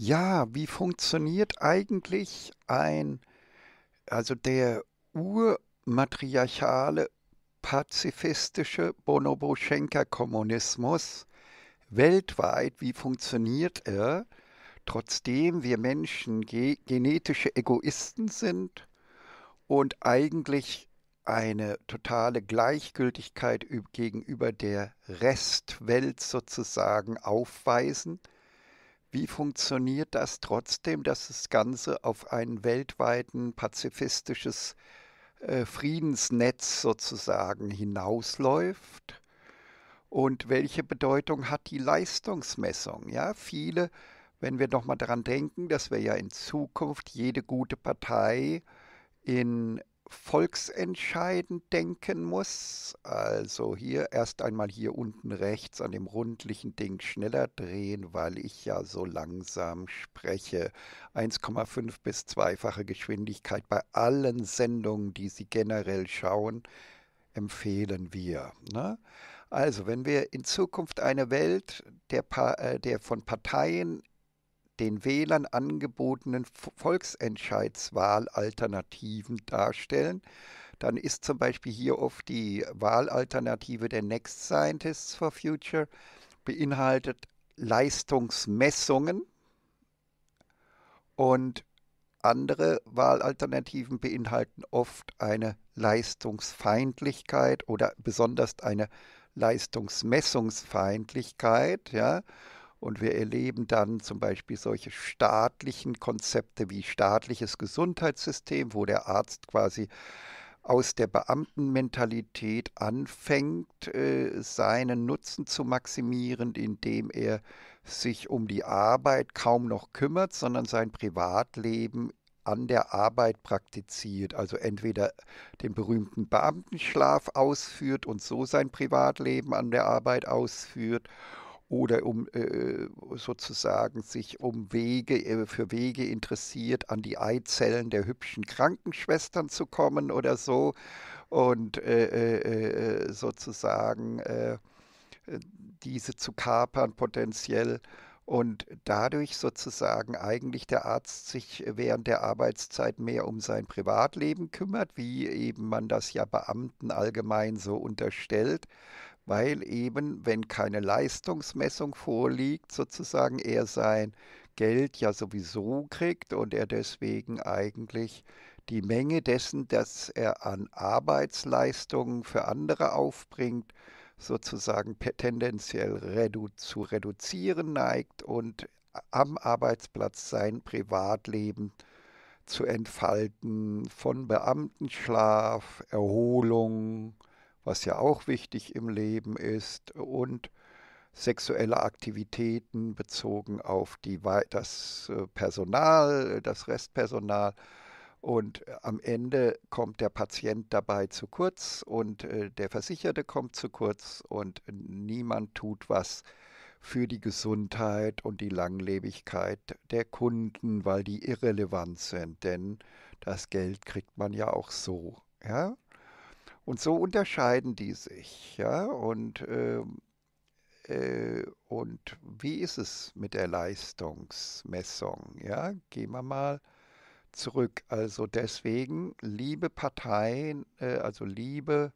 Ja, wie funktioniert eigentlich ein, also der urmatriarchale pazifistische Bonobo-Schenker-Kommunismus weltweit, wie funktioniert er, trotzdem wir Menschen genetische Egoisten sind und eigentlich eine totale Gleichgültigkeit gegenüber der Restwelt sozusagen aufweisen – wie funktioniert das trotzdem, dass das Ganze auf ein weltweiten pazifistisches äh, Friedensnetz sozusagen hinausläuft? Und welche Bedeutung hat die Leistungsmessung? Ja, viele, wenn wir nochmal daran denken, dass wir ja in Zukunft jede gute Partei in volksentscheidend denken muss. Also hier erst einmal hier unten rechts an dem rundlichen Ding schneller drehen, weil ich ja so langsam spreche. 1,5 bis zweifache Geschwindigkeit bei allen Sendungen, die Sie generell schauen, empfehlen wir. Ne? Also wenn wir in Zukunft eine Welt der, pa äh, der von Parteien den Wählern angebotenen Volksentscheidswahlalternativen darstellen. Dann ist zum Beispiel hier oft die Wahlalternative der Next Scientists for Future, beinhaltet Leistungsmessungen und andere Wahlalternativen beinhalten oft eine Leistungsfeindlichkeit oder besonders eine Leistungsmessungsfeindlichkeit. Ja. Und wir erleben dann zum Beispiel solche staatlichen Konzepte wie staatliches Gesundheitssystem, wo der Arzt quasi aus der Beamtenmentalität anfängt, äh, seinen Nutzen zu maximieren, indem er sich um die Arbeit kaum noch kümmert, sondern sein Privatleben an der Arbeit praktiziert, also entweder den berühmten Beamtenschlaf ausführt und so sein Privatleben an der Arbeit ausführt oder um äh, sozusagen sich um Wege, äh, für Wege interessiert, an die Eizellen der hübschen Krankenschwestern zu kommen oder so und äh, äh, äh sozusagen äh, diese zu kapern potenziell und dadurch sozusagen eigentlich der Arzt sich während der Arbeitszeit mehr um sein Privatleben kümmert, wie eben man das ja Beamten allgemein so unterstellt weil eben, wenn keine Leistungsmessung vorliegt, sozusagen er sein Geld ja sowieso kriegt und er deswegen eigentlich die Menge dessen, das er an Arbeitsleistungen für andere aufbringt, sozusagen tendenziell redu zu reduzieren neigt und am Arbeitsplatz sein Privatleben zu entfalten von Beamtenschlaf, Erholung, was ja auch wichtig im Leben ist, und sexuelle Aktivitäten bezogen auf die, das äh, Personal, das Restpersonal. Und äh, am Ende kommt der Patient dabei zu kurz und äh, der Versicherte kommt zu kurz und niemand tut was für die Gesundheit und die Langlebigkeit der Kunden, weil die irrelevant sind. Denn das Geld kriegt man ja auch so. Ja? Und so unterscheiden die sich. Ja? Und, äh, äh, und wie ist es mit der Leistungsmessung? Ja? Gehen wir mal zurück. Also deswegen, liebe Parteien, äh, also liebe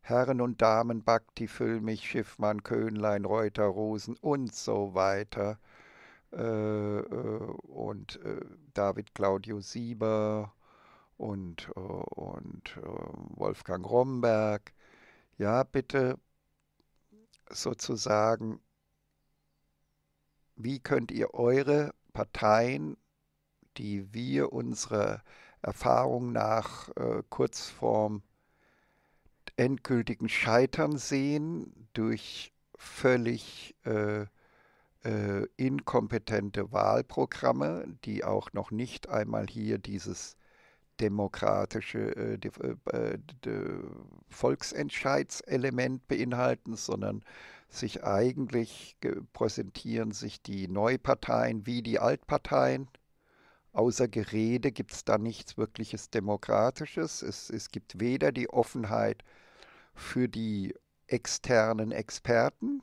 Herren und Damen, Bakti, Füllmich, Schiffmann, Köhnlein, Reuter, Rosen und so weiter. Äh, äh, und äh, David Claudio Sieber und, äh, und äh, Wolfgang Romberg, ja, bitte sozusagen, wie könnt ihr eure Parteien, die wir unserer Erfahrung nach äh, kurz vorm endgültigen Scheitern sehen, durch völlig äh, äh, inkompetente Wahlprogramme, die auch noch nicht einmal hier dieses demokratische äh, äh, äh, Volksentscheidselement beinhalten, sondern sich eigentlich präsentieren sich die Neuparteien wie die Altparteien. Außer Gerede gibt es da nichts wirkliches Demokratisches. Es, es gibt weder die Offenheit für die externen Experten,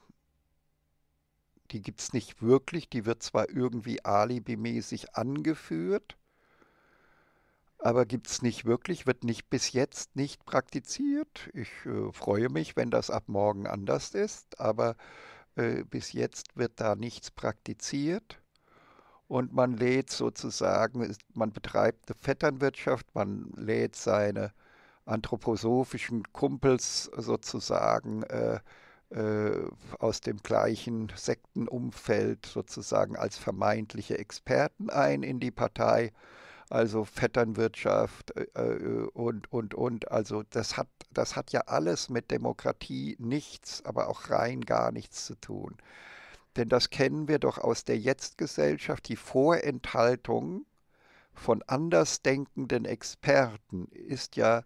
die gibt es nicht wirklich, die wird zwar irgendwie alibimäßig angeführt, aber gibt es nicht wirklich, wird nicht bis jetzt nicht praktiziert. Ich äh, freue mich, wenn das ab morgen anders ist, aber äh, bis jetzt wird da nichts praktiziert. Und man lädt sozusagen, man betreibt eine Vetternwirtschaft, man lädt seine anthroposophischen Kumpels sozusagen äh, äh, aus dem gleichen Sektenumfeld sozusagen als vermeintliche Experten ein in die Partei also Vetternwirtschaft äh, äh, und, und, und. Also das hat, das hat ja alles mit Demokratie nichts, aber auch rein gar nichts zu tun. Denn das kennen wir doch aus der Jetztgesellschaft, die Vorenthaltung von andersdenkenden Experten ist ja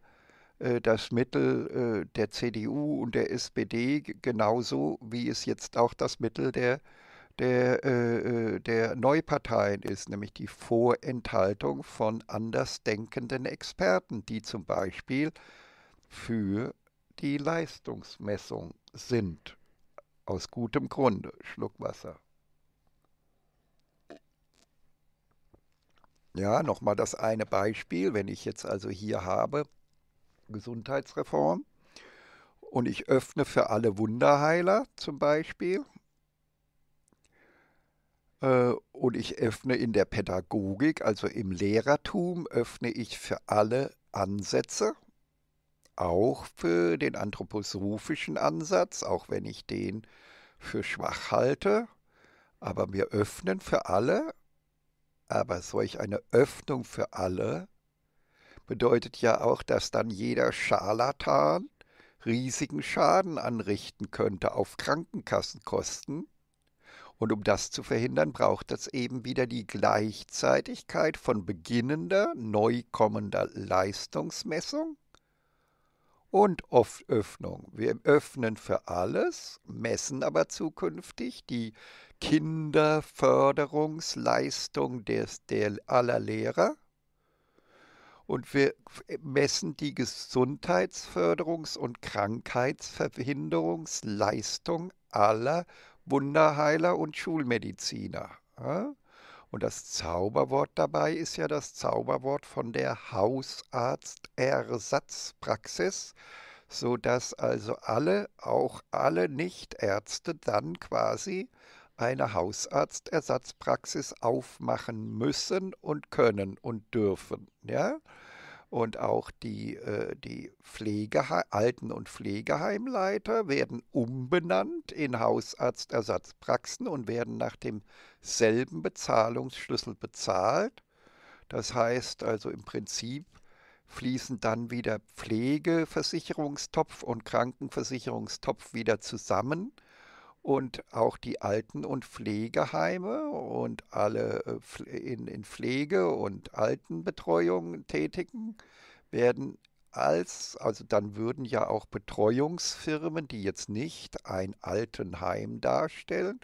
äh, das Mittel äh, der CDU und der SPD genauso wie es jetzt auch das Mittel der äh, der, äh, äh, der Neuparteien ist, nämlich die Vorenthaltung von andersdenkenden Experten, die zum Beispiel für die Leistungsmessung sind. Aus gutem Grunde, Schluck Wasser. Ja, nochmal das eine Beispiel, wenn ich jetzt also hier habe, Gesundheitsreform und ich öffne für alle Wunderheiler zum Beispiel äh, und ich öffne in der Pädagogik, also im Lehrertum, öffne ich für alle Ansätze, auch für den anthroposophischen Ansatz, auch wenn ich den für schwach halte. Aber wir öffnen für alle. Aber solch eine Öffnung für alle bedeutet ja auch, dass dann jeder Scharlatan riesigen Schaden anrichten könnte auf Krankenkassenkosten und um das zu verhindern, braucht es eben wieder die Gleichzeitigkeit von beginnender, neu kommender Leistungsmessung und oft Öffnung. Wir öffnen für alles, messen aber zukünftig die Kinderförderungsleistung des, der aller Lehrer und wir messen die Gesundheitsförderungs- und Krankheitsverhinderungsleistung aller Wunderheiler und Schulmediziner. Und das Zauberwort dabei ist ja das Zauberwort von der Hausarztersatzpraxis, sodass also alle, auch alle Nichtärzte, dann quasi eine Hausarztersatzpraxis aufmachen müssen und können und dürfen. Ja? und auch die, äh, die Pflege, Alten- und Pflegeheimleiter werden umbenannt in Hausarztersatzpraxen und werden nach demselben Bezahlungsschlüssel bezahlt. Das heißt also im Prinzip fließen dann wieder Pflegeversicherungstopf und Krankenversicherungstopf wieder zusammen und auch die Alten- und Pflegeheime und alle äh, in, Pflege- und Altenbetreuung tätigen werden als, also dann würden ja auch Betreuungsfirmen, die jetzt nicht ein Altenheim darstellen,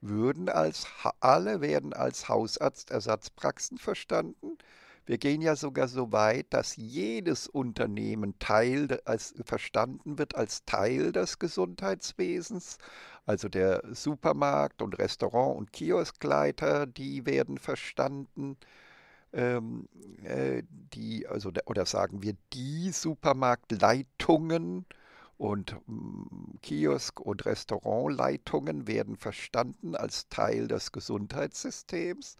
würden als, alle werden als Hausarztersatzpraxen verstanden wir gehen ja sogar so weit, dass jedes Unternehmen Teil als, verstanden wird als Teil des Gesundheitswesens. Also der Supermarkt und Restaurant und Kioskleiter, die werden verstanden. Ähm, äh, die, also, oder sagen wir die Supermarktleitungen und mm, Kiosk- und Restaurantleitungen werden verstanden als Teil des Gesundheitssystems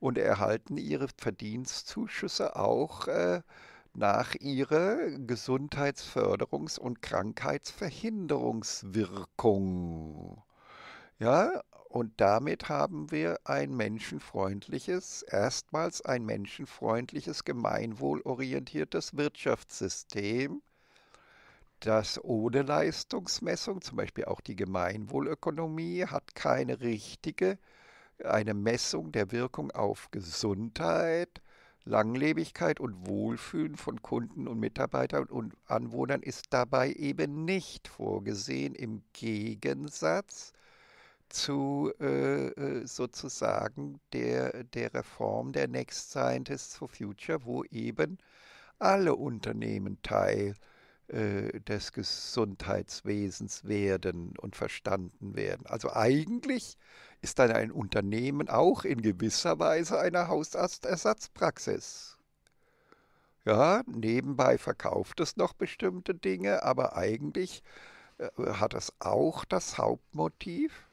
und erhalten ihre Verdienstzuschüsse auch äh, nach ihrer Gesundheitsförderungs- und Krankheitsverhinderungswirkung. Ja, und damit haben wir ein menschenfreundliches, erstmals ein menschenfreundliches, gemeinwohlorientiertes Wirtschaftssystem, das ohne Leistungsmessung, zum Beispiel auch die Gemeinwohlökonomie, hat keine richtige eine Messung der Wirkung auf Gesundheit, Langlebigkeit und Wohlfühlen von Kunden und Mitarbeitern und Anwohnern ist dabei eben nicht vorgesehen, im Gegensatz zu äh, äh sozusagen der, der Reform der Next Scientists for Future, wo eben alle Unternehmen Teil äh, des Gesundheitswesens werden und verstanden werden. Also eigentlich ist dann ein Unternehmen auch in gewisser Weise eine Hausarztersatzpraxis. Ja, nebenbei verkauft es noch bestimmte Dinge, aber eigentlich äh, hat es auch das Hauptmotiv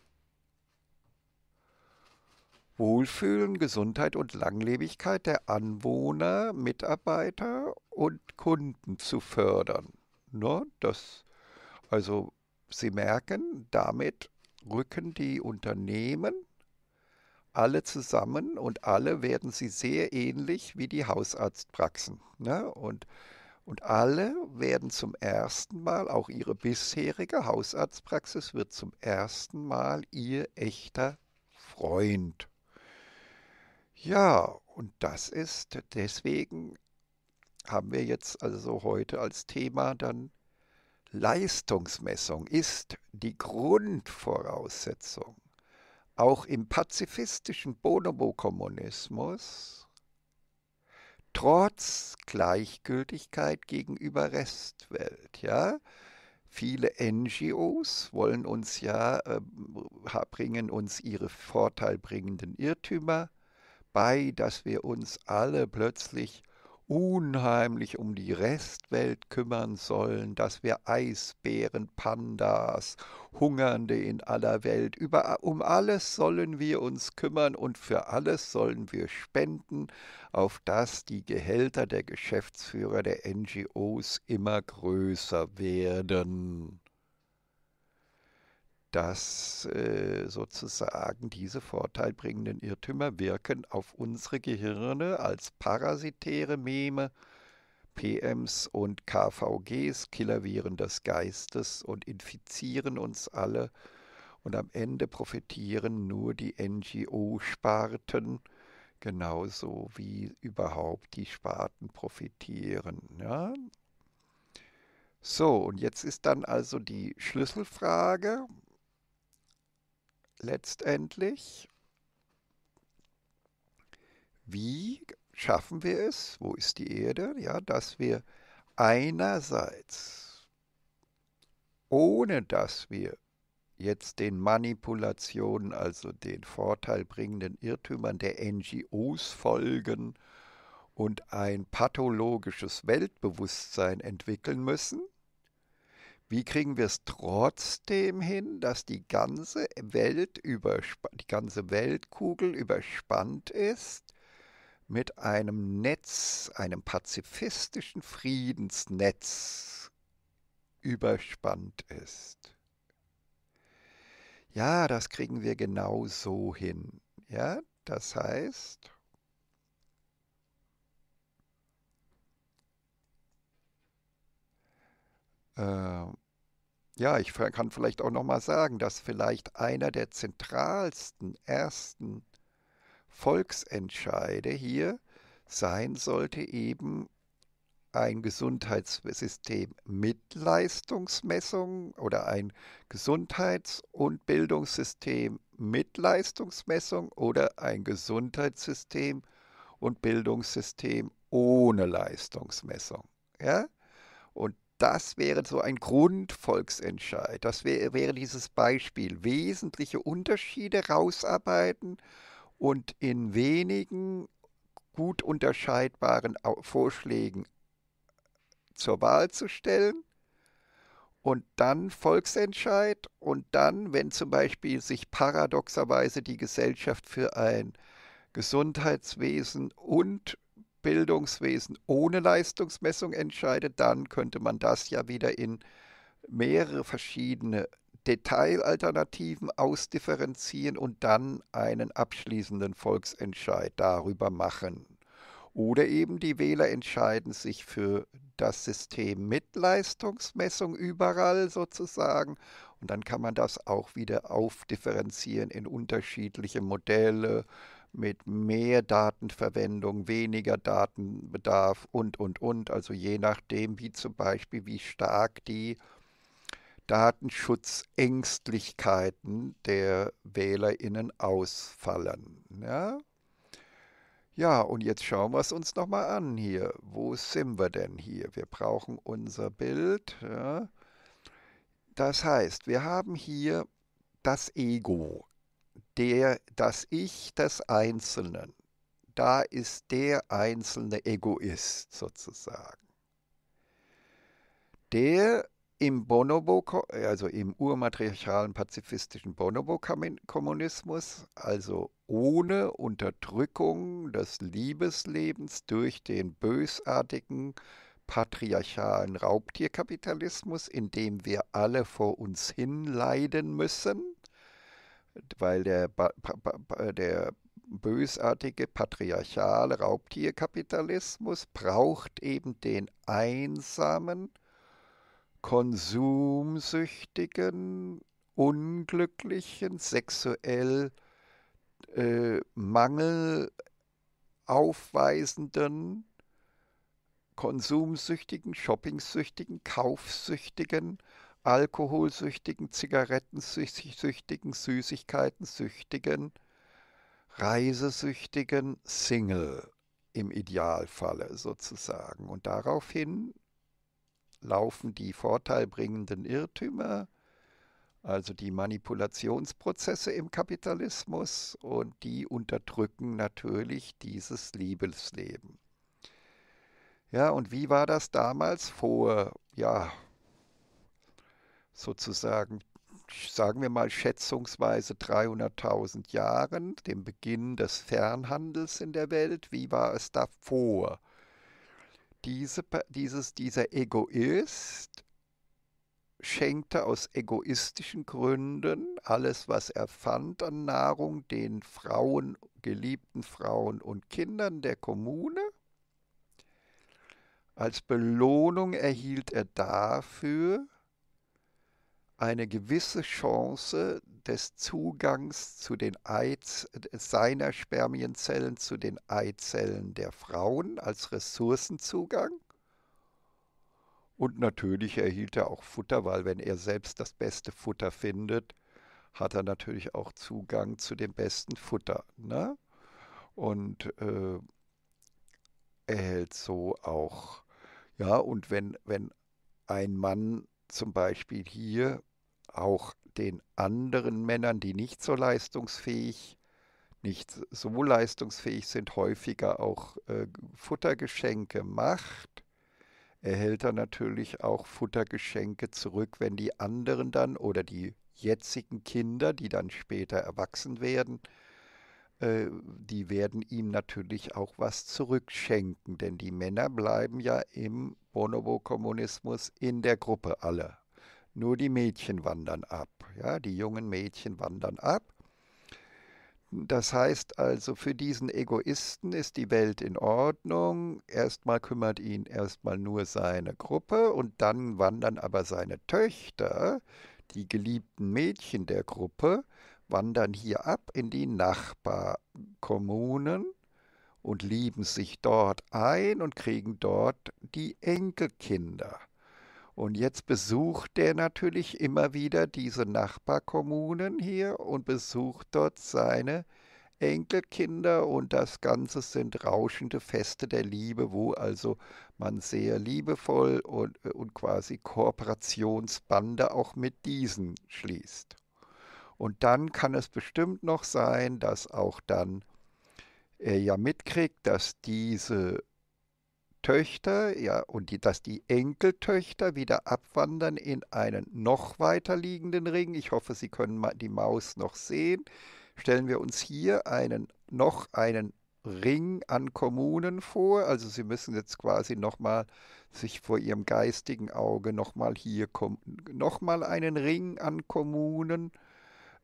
Wohlfühlen, Gesundheit und Langlebigkeit der Anwohner, Mitarbeiter und Kunden zu fördern. Ne? Das, also Sie merken, damit rücken die Unternehmen alle zusammen und alle werden sie sehr ähnlich wie die Hausarztpraxen. Ne? Und, und alle werden zum ersten Mal, auch ihre bisherige Hausarztpraxis wird zum ersten Mal ihr echter Freund. Ja, und das ist deswegen haben wir jetzt also heute als Thema dann Leistungsmessung ist die Grundvoraussetzung auch im pazifistischen Bonobo-Kommunismus trotz Gleichgültigkeit gegenüber Restwelt, ja, viele NGOs wollen uns ja, äh, bringen uns ihre vorteilbringenden Irrtümer bei, dass wir uns alle plötzlich unheimlich um die Restwelt kümmern sollen, dass wir Eisbären, Pandas, Hungernde in aller Welt, über, um alles sollen wir uns kümmern und für alles sollen wir spenden, auf dass die Gehälter der Geschäftsführer der NGOs immer größer werden dass äh, sozusagen diese vorteilbringenden Irrtümer wirken auf unsere Gehirne als parasitäre Meme, PMs und KVGs, Killerviren des Geistes und infizieren uns alle. Und am Ende profitieren nur die NGO-Sparten, genauso wie überhaupt die Sparten profitieren. Ja? So, und jetzt ist dann also die Schlüsselfrage, letztendlich, wie schaffen wir es, wo ist die Erde, ja, dass wir einerseits, ohne dass wir jetzt den Manipulationen, also den vorteilbringenden Irrtümern der NGOs folgen und ein pathologisches Weltbewusstsein entwickeln müssen, wie kriegen wir es trotzdem hin, dass die ganze Welt die ganze Weltkugel überspannt ist mit einem Netz, einem pazifistischen Friedensnetz überspannt ist? Ja, das kriegen wir genau so hin. Ja, das heißt, Äh, ja, ich kann vielleicht auch nochmal sagen, dass vielleicht einer der zentralsten ersten Volksentscheide hier sein sollte eben ein Gesundheitssystem mit Leistungsmessung oder ein Gesundheits- und Bildungssystem mit Leistungsmessung oder ein Gesundheitssystem und Bildungssystem ohne Leistungsmessung. Ja? das wäre so ein Grundvolksentscheid. Das wär, wäre dieses Beispiel. Wesentliche Unterschiede rausarbeiten und in wenigen gut unterscheidbaren Vorschlägen zur Wahl zu stellen und dann Volksentscheid und dann, wenn zum Beispiel sich paradoxerweise die Gesellschaft für ein Gesundheitswesen und Bildungswesen ohne Leistungsmessung entscheidet, dann könnte man das ja wieder in mehrere verschiedene Detailalternativen ausdifferenzieren und dann einen abschließenden Volksentscheid darüber machen. Oder eben die Wähler entscheiden sich für das System mit Leistungsmessung überall sozusagen. Und dann kann man das auch wieder aufdifferenzieren in unterschiedliche Modelle, mit mehr Datenverwendung, weniger Datenbedarf und, und, und. Also je nachdem, wie zum Beispiel, wie stark die Datenschutzängstlichkeiten der WählerInnen ausfallen. Ja? ja, und jetzt schauen wir es uns nochmal an hier. Wo sind wir denn hier? Wir brauchen unser Bild. Ja? Das heißt, wir haben hier das Ego der, das Ich des Einzelnen, da ist der einzelne Egoist sozusagen. Der im Bonobo, also im urmatriarchalen pazifistischen Bonobo-Kommunismus, also ohne Unterdrückung des Liebeslebens durch den bösartigen patriarchalen Raubtierkapitalismus, in dem wir alle vor uns hin leiden müssen, weil der, der bösartige patriarchale Raubtierkapitalismus braucht eben den einsamen, konsumsüchtigen, unglücklichen, sexuell äh, Mangel aufweisenden, konsumsüchtigen, shoppingsüchtigen, kaufsüchtigen Alkoholsüchtigen, Zigarettensüchtigen, Süßigkeiten-Süchtigen, Reisesüchtigen, Single im Idealfalle sozusagen. Und daraufhin laufen die vorteilbringenden Irrtümer, also die Manipulationsprozesse im Kapitalismus und die unterdrücken natürlich dieses Liebesleben. Ja, und wie war das damals vor, ja, sozusagen, sagen wir mal schätzungsweise 300.000 Jahren, dem Beginn des Fernhandels in der Welt, wie war es davor? Diese, dieses, dieser Egoist schenkte aus egoistischen Gründen alles, was er fand an Nahrung, den Frauen, geliebten Frauen und Kindern der Kommune. Als Belohnung erhielt er dafür eine gewisse Chance des Zugangs zu den Eiz äh, seiner Spermienzellen zu den Eizellen der Frauen als Ressourcenzugang. Und natürlich erhielt er auch Futter, weil wenn er selbst das beste Futter findet, hat er natürlich auch Zugang zu dem besten Futter. Ne? Und äh, erhält so auch, ja, und wenn, wenn ein Mann zum Beispiel hier auch den anderen Männern, die nicht so leistungsfähig, nicht so leistungsfähig sind, häufiger auch äh, Futtergeschenke macht, erhält er natürlich auch Futtergeschenke zurück, wenn die anderen dann oder die jetzigen Kinder, die dann später erwachsen werden, äh, die werden ihm natürlich auch was zurückschenken, denn die Männer bleiben ja im Bonobo-Kommunismus in der Gruppe alle. Nur die Mädchen wandern ab. Ja, die jungen Mädchen wandern ab. Das heißt also, für diesen Egoisten ist die Welt in Ordnung. Erstmal kümmert ihn erstmal nur seine Gruppe und dann wandern aber seine Töchter, die geliebten Mädchen der Gruppe, wandern hier ab in die Nachbarkommunen und lieben sich dort ein und kriegen dort die Enkelkinder. Und jetzt besucht er natürlich immer wieder diese Nachbarkommunen hier und besucht dort seine Enkelkinder und das Ganze sind rauschende Feste der Liebe, wo also man sehr liebevoll und, äh, und quasi Kooperationsbande auch mit diesen schließt. Und dann kann es bestimmt noch sein, dass auch dann er ja mitkriegt, dass diese Töchter ja, und die, dass die Enkeltöchter wieder abwandern in einen noch weiter liegenden Ring. Ich hoffe, Sie können die Maus noch sehen. Stellen wir uns hier einen, noch einen Ring an Kommunen vor. Also Sie müssen jetzt quasi nochmal sich vor Ihrem geistigen Auge nochmal hier nochmal einen Ring an Kommunen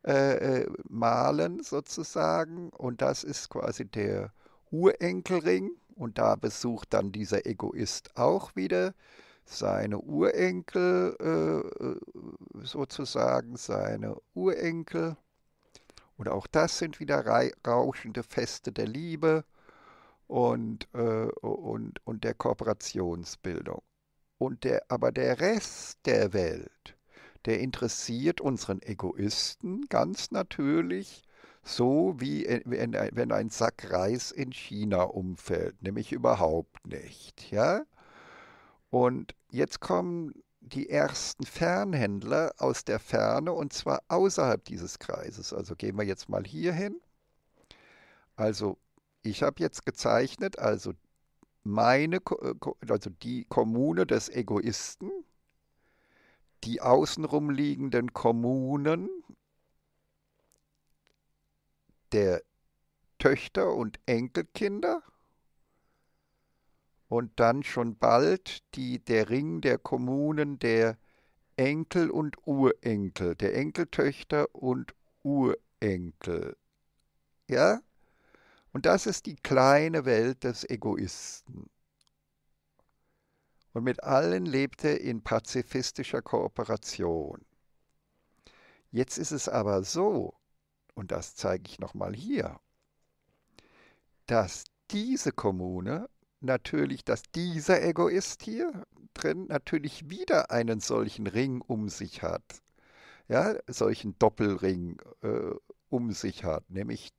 äh, äh, malen sozusagen. Und das ist quasi der Urenkelring. Und da besucht dann dieser Egoist auch wieder seine Urenkel, äh, äh sozusagen seine Urenkel. Und auch das sind wieder rauschende Feste der Liebe und, äh, und, und der Kooperationsbildung. Und der, aber der Rest der Welt, der interessiert unseren Egoisten ganz natürlich so wie äh, wenn ein Sack Reis in China umfällt, nämlich überhaupt nicht. Ja? Und jetzt kommen die ersten Fernhändler aus der Ferne und zwar außerhalb dieses Kreises. Also gehen wir jetzt mal hier hin. Also ich habe jetzt gezeichnet, also meine, äh, also die Kommune des Egoisten, die außenrum liegenden Kommunen der Töchter und Enkelkinder und dann schon bald die, der Ring der Kommunen der Enkel und Urenkel, der Enkeltöchter und Urenkel. Ja? Und das ist die kleine Welt des Egoisten. Und mit allen lebt er in pazifistischer Kooperation. Jetzt ist es aber so, und das zeige ich nochmal hier, dass diese Kommune natürlich, dass dieser Egoist hier drin natürlich wieder einen solchen Ring um sich hat, ja, solchen Doppelring äh, um sich hat, nämlich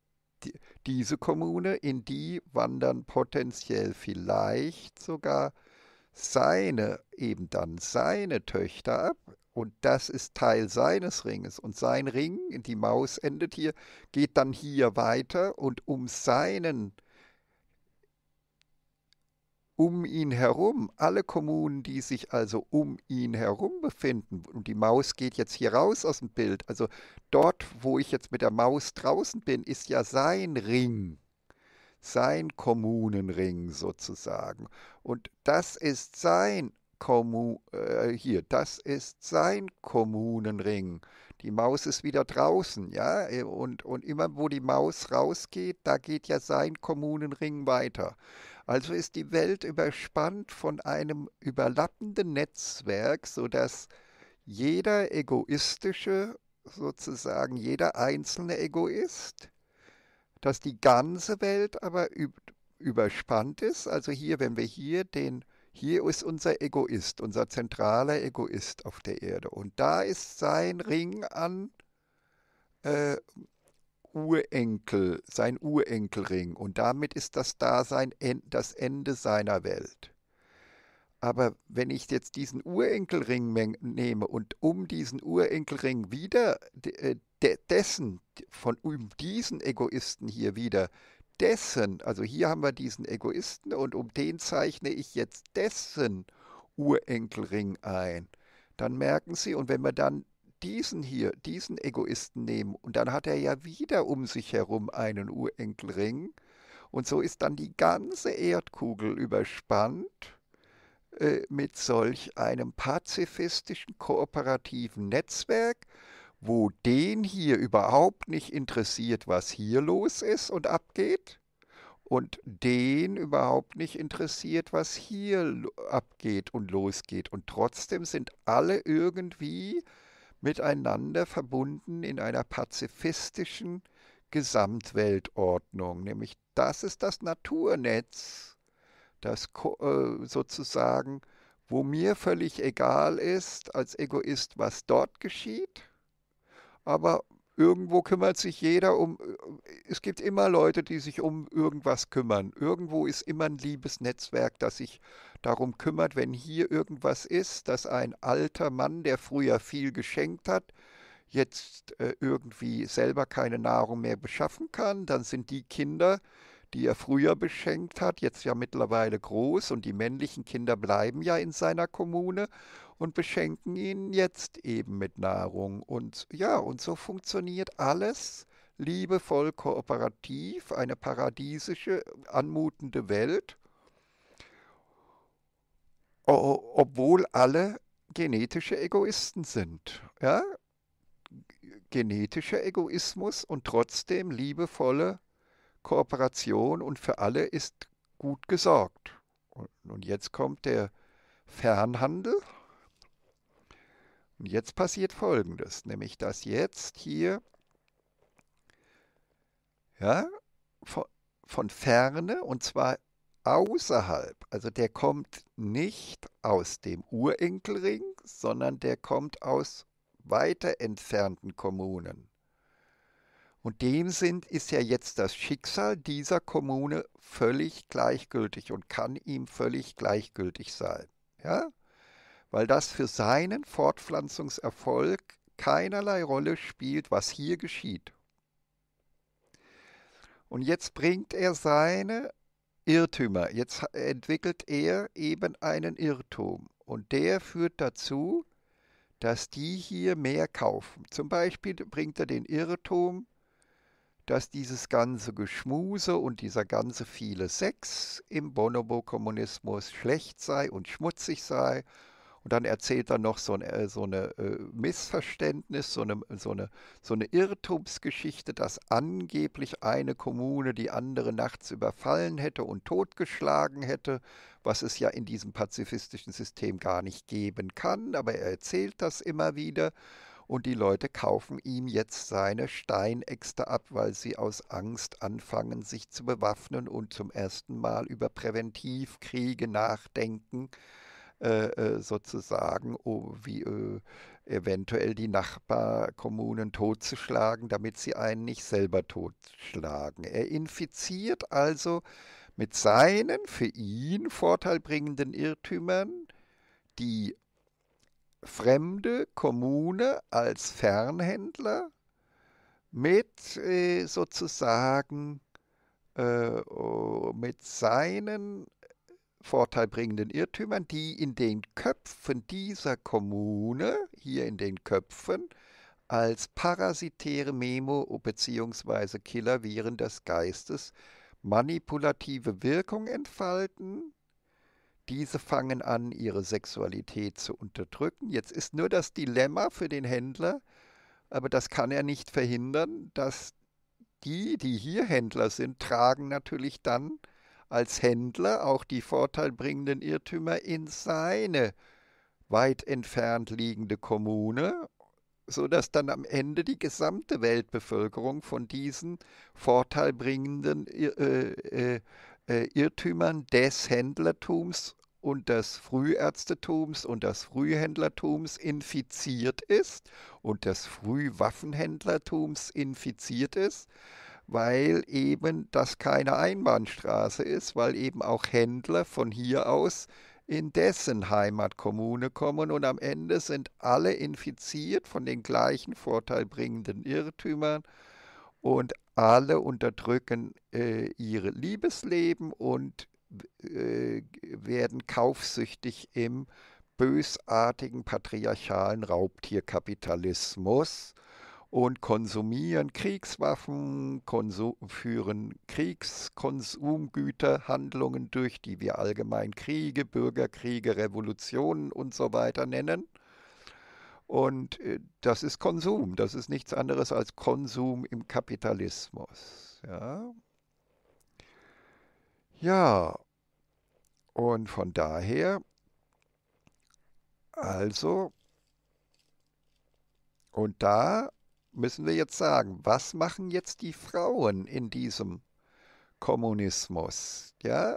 die, diese Kommune, in die wandern potenziell vielleicht sogar seine, eben dann seine Töchter ab, und das ist Teil seines Ringes. Und sein Ring, die Maus endet hier, geht dann hier weiter und um seinen, um ihn herum, alle Kommunen, die sich also um ihn herum befinden, und die Maus geht jetzt hier raus aus dem Bild, also dort, wo ich jetzt mit der Maus draußen bin, ist ja sein Ring sein Kommunenring sozusagen. Und das ist sein Kommu äh, hier, das ist sein Kommunenring. Die Maus ist wieder draußen, ja, äh, und, und immer wo die Maus rausgeht, da geht ja sein Kommunenring weiter. Also ist die Welt überspannt von einem überlappenden Netzwerk, sodass jeder egoistische, sozusagen jeder einzelne Egoist, dass die ganze Welt aber überspannt ist. Also hier, wenn wir hier den hier ist unser Egoist, unser zentraler Egoist auf der Erde. Und da ist sein Ring an äh, Urenkel, sein Urenkelring. Und damit ist das Dasein das Ende seiner Welt. Aber wenn ich jetzt diesen Urenkelring nehme und um diesen Urenkelring wieder, äh, de, dessen, von um diesen Egoisten hier wieder dessen, also hier haben wir diesen Egoisten und um den zeichne ich jetzt dessen Urenkelring ein, dann merken Sie, und wenn wir dann diesen hier, diesen Egoisten nehmen, und dann hat er ja wieder um sich herum einen Urenkelring, und so ist dann die ganze Erdkugel überspannt äh, mit solch einem pazifistischen kooperativen Netzwerk, wo den hier überhaupt nicht interessiert, was hier los ist und abgeht, und den überhaupt nicht interessiert, was hier abgeht und losgeht. Und trotzdem sind alle irgendwie miteinander verbunden in einer pazifistischen Gesamtweltordnung. Nämlich das ist das Naturnetz, das äh, sozusagen, wo mir völlig egal ist als Egoist, was dort geschieht aber irgendwo kümmert sich jeder um, äh, äh, es gibt immer Leute, die sich um irgendwas kümmern. Irgendwo ist immer ein liebes Netzwerk, das sich darum kümmert, wenn hier irgendwas ist, dass ein alter Mann, der früher viel geschenkt hat, jetzt äh, irgendwie selber keine Nahrung mehr beschaffen kann, dann sind die Kinder, die er früher beschenkt hat, jetzt ja mittlerweile groß und die männlichen Kinder bleiben ja in seiner Kommune und beschenken ihn jetzt eben mit Nahrung. Und ja, und so funktioniert alles liebevoll kooperativ, eine paradiesische, anmutende Welt, obwohl alle genetische Egoisten sind. Ja? Genetischer Egoismus und trotzdem liebevolle Kooperation und für alle ist gut gesorgt. Und, jetzt kommt der Fernhandel. Und jetzt passiert Folgendes, nämlich dass jetzt hier ja, von, von ferne und zwar außerhalb, also der kommt nicht aus dem Urenkelring, sondern der kommt aus weiter entfernten Kommunen. Und dem sind, ist ja jetzt das Schicksal dieser Kommune völlig gleichgültig und kann ihm völlig gleichgültig sein. Ja? Weil das für seinen Fortpflanzungserfolg keinerlei Rolle spielt, was hier geschieht. Und jetzt bringt er seine Irrtümer, jetzt entwickelt er eben einen Irrtum. Und der führt dazu, dass die hier mehr kaufen. Zum Beispiel bringt er den Irrtum, dass dieses ganze Geschmuse und dieser ganze viele Sex im Bonobo-Kommunismus schlecht sei und schmutzig sei. Und dann erzählt er noch so ein äh, so eine, äh, Missverständnis, so eine, so, eine, so eine Irrtumsgeschichte, dass angeblich eine Kommune die andere nachts überfallen hätte und totgeschlagen hätte, was es ja in diesem pazifistischen System gar nicht geben kann. Aber er erzählt das immer wieder und die Leute kaufen ihm jetzt seine Steinäxte ab, weil sie aus Angst anfangen, sich zu bewaffnen und zum ersten Mal über Präventivkriege nachdenken, äh, äh sozusagen, oh, wie äh, eventuell die Nachbarkommunen totzuschlagen, damit sie einen nicht selber totschlagen. Er infiziert also mit seinen für ihn vorteilbringenden Irrtümern die fremde Kommune als Fernhändler mit äh, sozusagen äh, oh, mit seinen vorteilbringenden Irrtümern, die in den Köpfen dieser Kommune, hier in den Köpfen, als parasitäre Memo- bzw. Killerviren des Geistes manipulative Wirkung entfalten, diese fangen an, ihre Sexualität zu unterdrücken. Jetzt ist nur das Dilemma für den Händler, aber das kann er nicht verhindern, dass die, die hier Händler sind, tragen natürlich dann als Händler auch die vorteilbringenden Irrtümer in seine weit entfernt liegende Kommune, sodass dann am Ende die gesamte Weltbevölkerung von diesen vorteilbringenden äh, äh, äh, Irrtümern des Händlertums und des Frühärztetums und des Frühhändlertums infiziert ist und des Frühwaffenhändlertums infiziert ist, weil eben das keine Einbahnstraße ist, weil eben auch Händler von hier aus in dessen Heimatkommune kommen und am Ende sind alle infiziert von den gleichen vorteilbringenden Irrtümern und alle unterdrücken äh, ihr Liebesleben und äh, werden kaufsüchtig im bösartigen patriarchalen Raubtierkapitalismus und konsumieren Kriegswaffen, konsum führen Kriegskonsumgüterhandlungen durch, die wir allgemein Kriege, Bürgerkriege, Revolutionen und so weiter nennen und äh, das ist Konsum. Das ist nichts anderes als Konsum im Kapitalismus. Ja. Ja. Und von daher, also, und da müssen wir jetzt sagen, was machen jetzt die Frauen in diesem Kommunismus? Ja,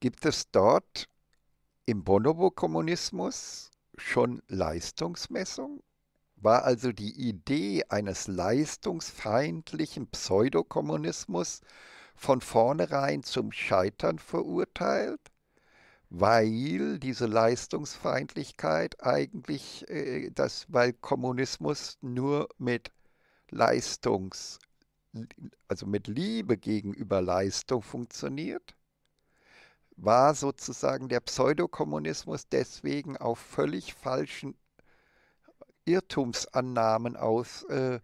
gibt es dort im Bonobo-Kommunismus schon Leistungsmessung? War also die Idee eines leistungsfeindlichen Pseudokommunismus von vornherein zum Scheitern verurteilt? weil diese Leistungsfeindlichkeit eigentlich, äh, das, weil Kommunismus nur mit Leistungs, also mit Liebe gegenüber Leistung funktioniert? war sozusagen der Pseudokommunismus deswegen auf völlig falschen Irrtumsannahmen aus, äh,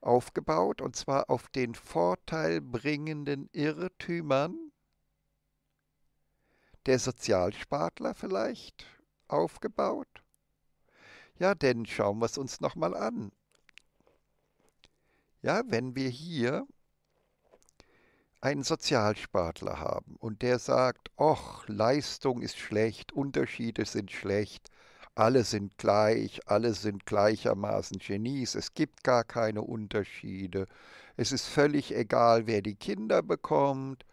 aufgebaut, und zwar auf den vorteilbringenden Irrtümern der Sozialspartler vielleicht aufgebaut. Ja, denn schauen wir es uns nochmal an. Ja, wenn wir hier einen Sozialspartler haben und der sagt, ach, Leistung ist schlecht, Unterschiede sind schlecht, alle sind gleich, alle sind gleichermaßen Genies, es gibt gar keine Unterschiede, es ist völlig egal, wer die Kinder bekommt,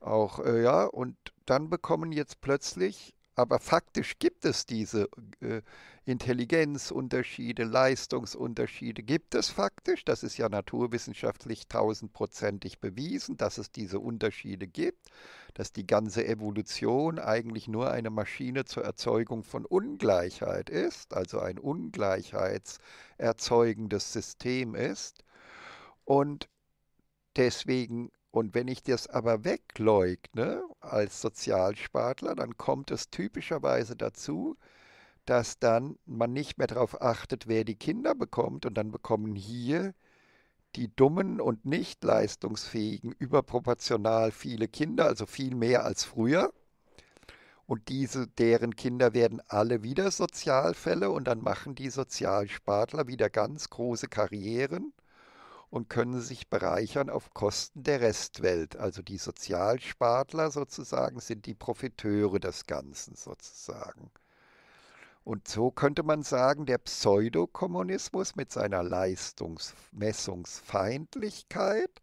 auch, äh, ja, und dann bekommen jetzt plötzlich aber faktisch gibt es diese äh, Intelligenzunterschiede, Leistungsunterschiede. Gibt es faktisch? Das ist ja naturwissenschaftlich tausendprozentig bewiesen, dass es diese Unterschiede gibt, dass die ganze Evolution eigentlich nur eine Maschine zur Erzeugung von Ungleichheit ist, also ein ungleichheitserzeugendes System ist. Und deswegen und wenn ich das aber wegleugne als Sozialspartler, dann kommt es typischerweise dazu, dass dann man nicht mehr darauf achtet, wer die Kinder bekommt. Und dann bekommen hier die dummen und nicht leistungsfähigen überproportional viele Kinder, also viel mehr als früher. Und diese, deren Kinder werden alle wieder Sozialfälle und dann machen die Sozialspartler wieder ganz große Karrieren und können sich bereichern auf Kosten der Restwelt. Also die Sozialspartler sozusagen sind die Profiteure des Ganzen sozusagen. Und so könnte man sagen, der Pseudokommunismus mit seiner Leistungsmessungsfeindlichkeit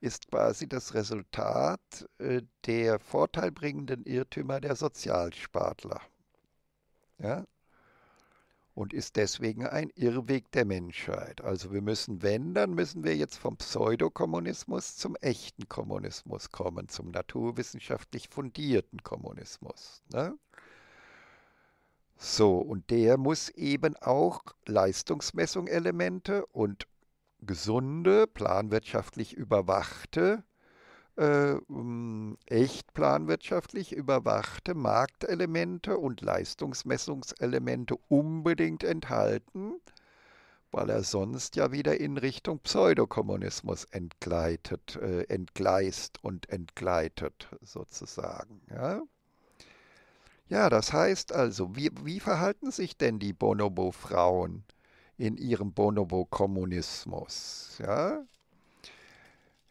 ist quasi das Resultat äh, der vorteilbringenden Irrtümer der Sozialspartler. Ja, und ist deswegen ein Irrweg der Menschheit. Also wir müssen, wenn, dann müssen wir jetzt vom Pseudokommunismus zum echten Kommunismus kommen, zum naturwissenschaftlich fundierten Kommunismus. Ne? So, und der muss eben auch leistungsmessung und gesunde, planwirtschaftlich überwachte äh, ähm, echt planwirtschaftlich überwachte Marktelemente und Leistungsmessungselemente unbedingt enthalten, weil er sonst ja wieder in Richtung Pseudokommunismus entgleitet, äh, entgleist und entgleitet sozusagen. Ja? Ja, das heißt also, wie, wie verhalten sich denn die Bonobo-Frauen in ihrem Bonobo-Kommunismus? Ja?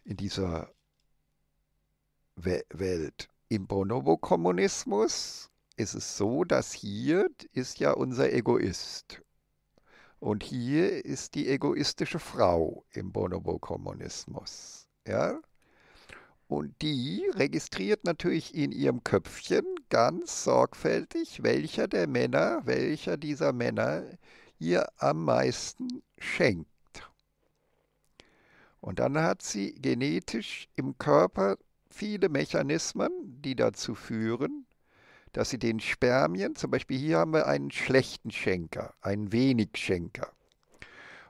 In dieser Welt. Im Bonobo-Kommunismus ist es so, dass hier ist ja unser Egoist. Und hier ist die egoistische Frau im Bonobo-Kommunismus. Ja? Und die registriert natürlich in ihrem Köpfchen ganz sorgfältig, welcher der Männer, welcher dieser Männer ihr am meisten schenkt. Und dann hat sie genetisch im Körper viele Mechanismen, die dazu führen, dass sie den Spermien, zum Beispiel hier haben wir einen schlechten Schenker, einen Wenigschenker.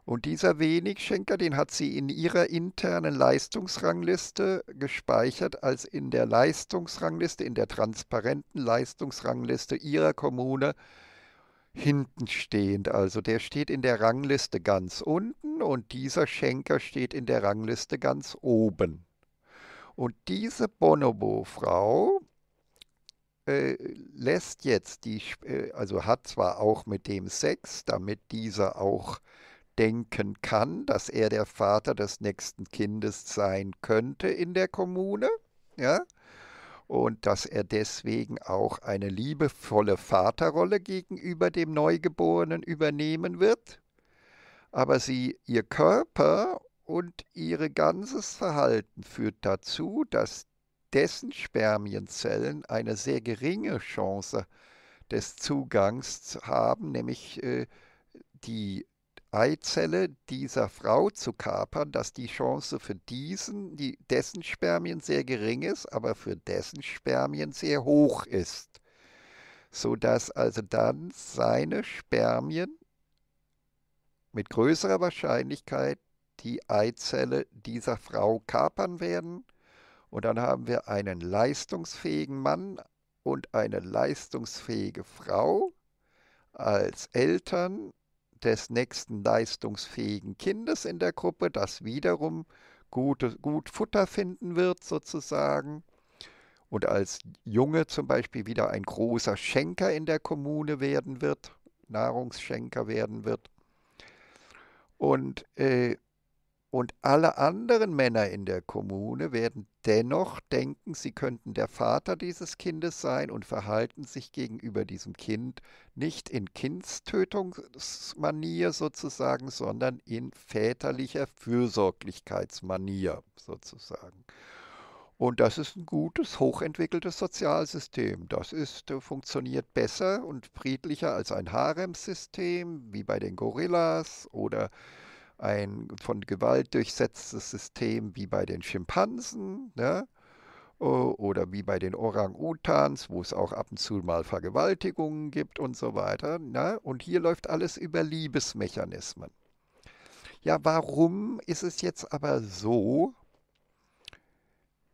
Und dieser Wenigschenker, den hat sie in ihrer internen Leistungsrangliste gespeichert als in der Leistungsrangliste, in der transparenten Leistungsrangliste ihrer Kommune hinten stehend. Also der steht in der Rangliste ganz unten und dieser Schenker steht in der Rangliste ganz oben. Und diese Bonobo-Frau äh, lässt jetzt die, äh, also hat zwar auch mit dem Sex, damit dieser auch denken kann, dass er der Vater des nächsten Kindes sein könnte in der Kommune, ja, und dass er deswegen auch eine liebevolle Vaterrolle gegenüber dem Neugeborenen übernehmen wird. Aber sie, ihr Körper und ihr ganzes Verhalten führt dazu, dass dessen Spermienzellen eine sehr geringe Chance des Zugangs haben, nämlich äh, die Eizelle dieser Frau zu kapern, dass die Chance für diesen, die, dessen Spermien sehr gering ist, aber für dessen Spermien sehr hoch ist. Sodass also dann seine Spermien mit größerer Wahrscheinlichkeit die Eizelle dieser Frau kapern werden. Und dann haben wir einen leistungsfähigen Mann und eine leistungsfähige Frau als Eltern des nächsten leistungsfähigen Kindes in der Gruppe, das wiederum gute, gut Futter finden wird sozusagen. Und als Junge zum Beispiel wieder ein großer Schenker in der Kommune werden wird, Nahrungsschenker werden wird. Und äh, und alle anderen Männer in der Kommune werden dennoch denken, sie könnten der Vater dieses Kindes sein und verhalten sich gegenüber diesem Kind nicht in Kindstötungsmanier sozusagen, sondern in väterlicher Fürsorglichkeitsmanier sozusagen. Und das ist ein gutes, hochentwickeltes Sozialsystem. Das ist, äh, funktioniert besser und friedlicher als ein Haremsystem, wie bei den Gorillas oder äh, ein von Gewalt durchsetztes System wie bei den Schimpansen ne? oder wie bei den Orang-Utans, wo es auch ab und zu mal Vergewaltigungen gibt und so weiter. Ne? Und hier läuft alles über Liebesmechanismen. Ja, warum ist es jetzt aber so,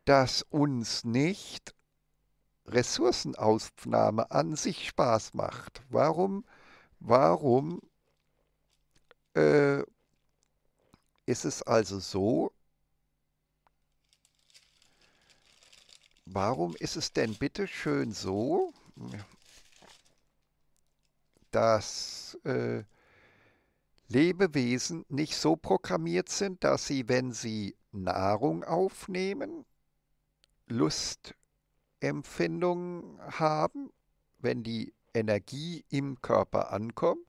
dass uns nicht Ressourcenaufnahme an sich Spaß macht? Warum, warum äh, ist es also so, warum ist es denn bitte schön so, dass äh, Lebewesen nicht so programmiert sind, dass sie, wenn sie Nahrung aufnehmen, Lustempfindungen haben, wenn die Energie im Körper ankommt?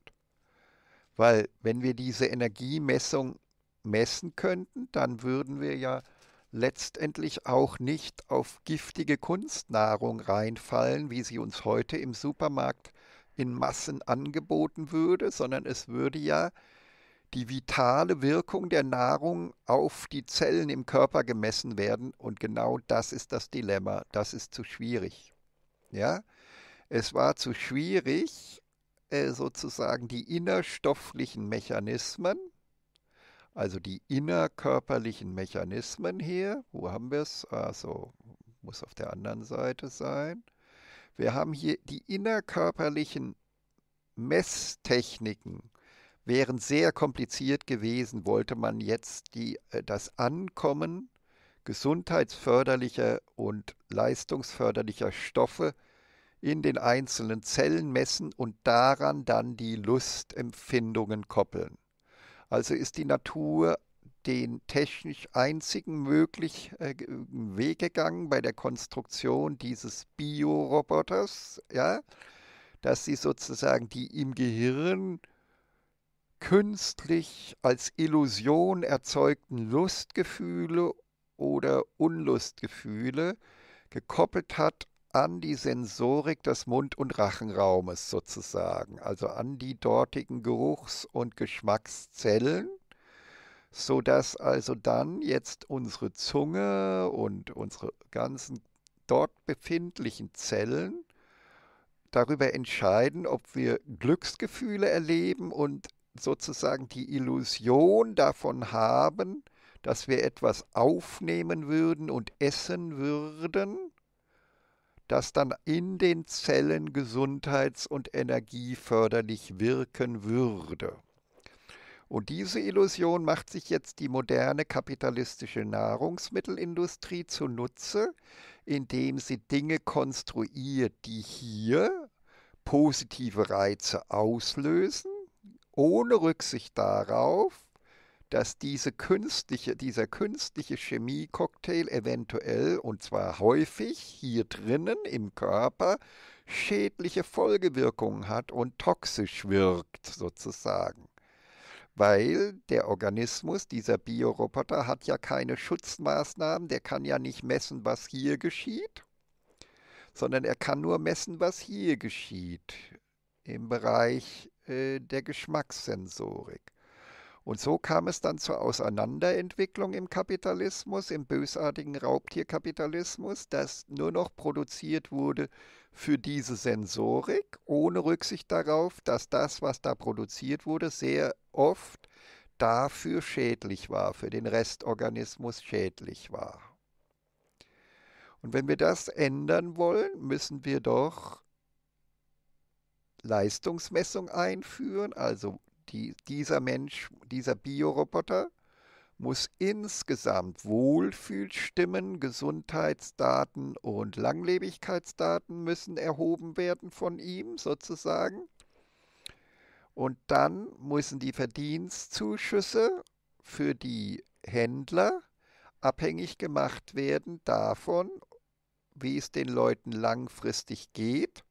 Weil wenn wir diese Energiemessung messen könnten, dann würden wir ja letztendlich auch nicht auf giftige Kunstnahrung reinfallen, wie sie uns heute im Supermarkt in Massen angeboten würde, sondern es würde ja die vitale Wirkung der Nahrung auf die Zellen im Körper gemessen werden. Und genau das ist das Dilemma. Das ist zu schwierig. Ja, es war zu schwierig, äh, sozusagen die innerstofflichen Mechanismen also die innerkörperlichen Mechanismen hier, wo haben wir es? Also muss auf der anderen Seite sein. Wir haben hier die innerkörperlichen Messtechniken wären sehr kompliziert gewesen, wollte man jetzt die, äh, das Ankommen gesundheitsförderlicher und leistungsförderlicher Stoffe in den einzelnen Zellen messen und daran dann die Lustempfindungen koppeln. Also ist die Natur den technisch einzigen möglichen äh, Weg gegangen bei der Konstruktion dieses Bioroboters, ja, dass sie sozusagen die im Gehirn künstlich als Illusion erzeugten Lustgefühle oder Unlustgefühle gekoppelt hat an die Sensorik des Mund- und Rachenraumes sozusagen, also an die dortigen Geruchs- und Geschmackszellen, sodass also dann jetzt unsere Zunge und unsere ganzen dort befindlichen Zellen darüber entscheiden, ob wir Glücksgefühle erleben und sozusagen die Illusion davon haben, dass wir etwas aufnehmen würden und essen würden das dann in den Zellen gesundheits- und energieförderlich wirken würde. Und diese Illusion macht sich jetzt die moderne kapitalistische Nahrungsmittelindustrie zunutze, indem sie Dinge konstruiert, die hier positive Reize auslösen, ohne Rücksicht darauf, dass diese künstliche, dieser künstliche Chemie-Cocktail eventuell und zwar häufig hier drinnen im Körper schädliche Folgewirkungen hat und toxisch wirkt sozusagen weil der Organismus, dieser Bioroboter, hat ja keine Schutzmaßnahmen, der kann ja nicht messen, was hier geschieht, sondern er kann nur messen, was hier geschieht im Bereich äh, der Geschmackssensorik. Und so kam es dann zur Auseinanderentwicklung im Kapitalismus, im bösartigen Raubtierkapitalismus, dass nur noch produziert wurde für diese Sensorik, ohne Rücksicht darauf, dass das, was da produziert wurde, sehr oft dafür schädlich war, für den Restorganismus schädlich war. Und wenn wir das ändern wollen, müssen wir doch Leistungsmessung einführen, also die, dieser Mensch, dieser Bioroboter muss insgesamt Wohlfühlstimmen, Gesundheitsdaten und Langlebigkeitsdaten müssen erhoben werden von ihm sozusagen. Und dann müssen die Verdienstzuschüsse für die Händler abhängig gemacht werden davon, wie es den Leuten langfristig geht.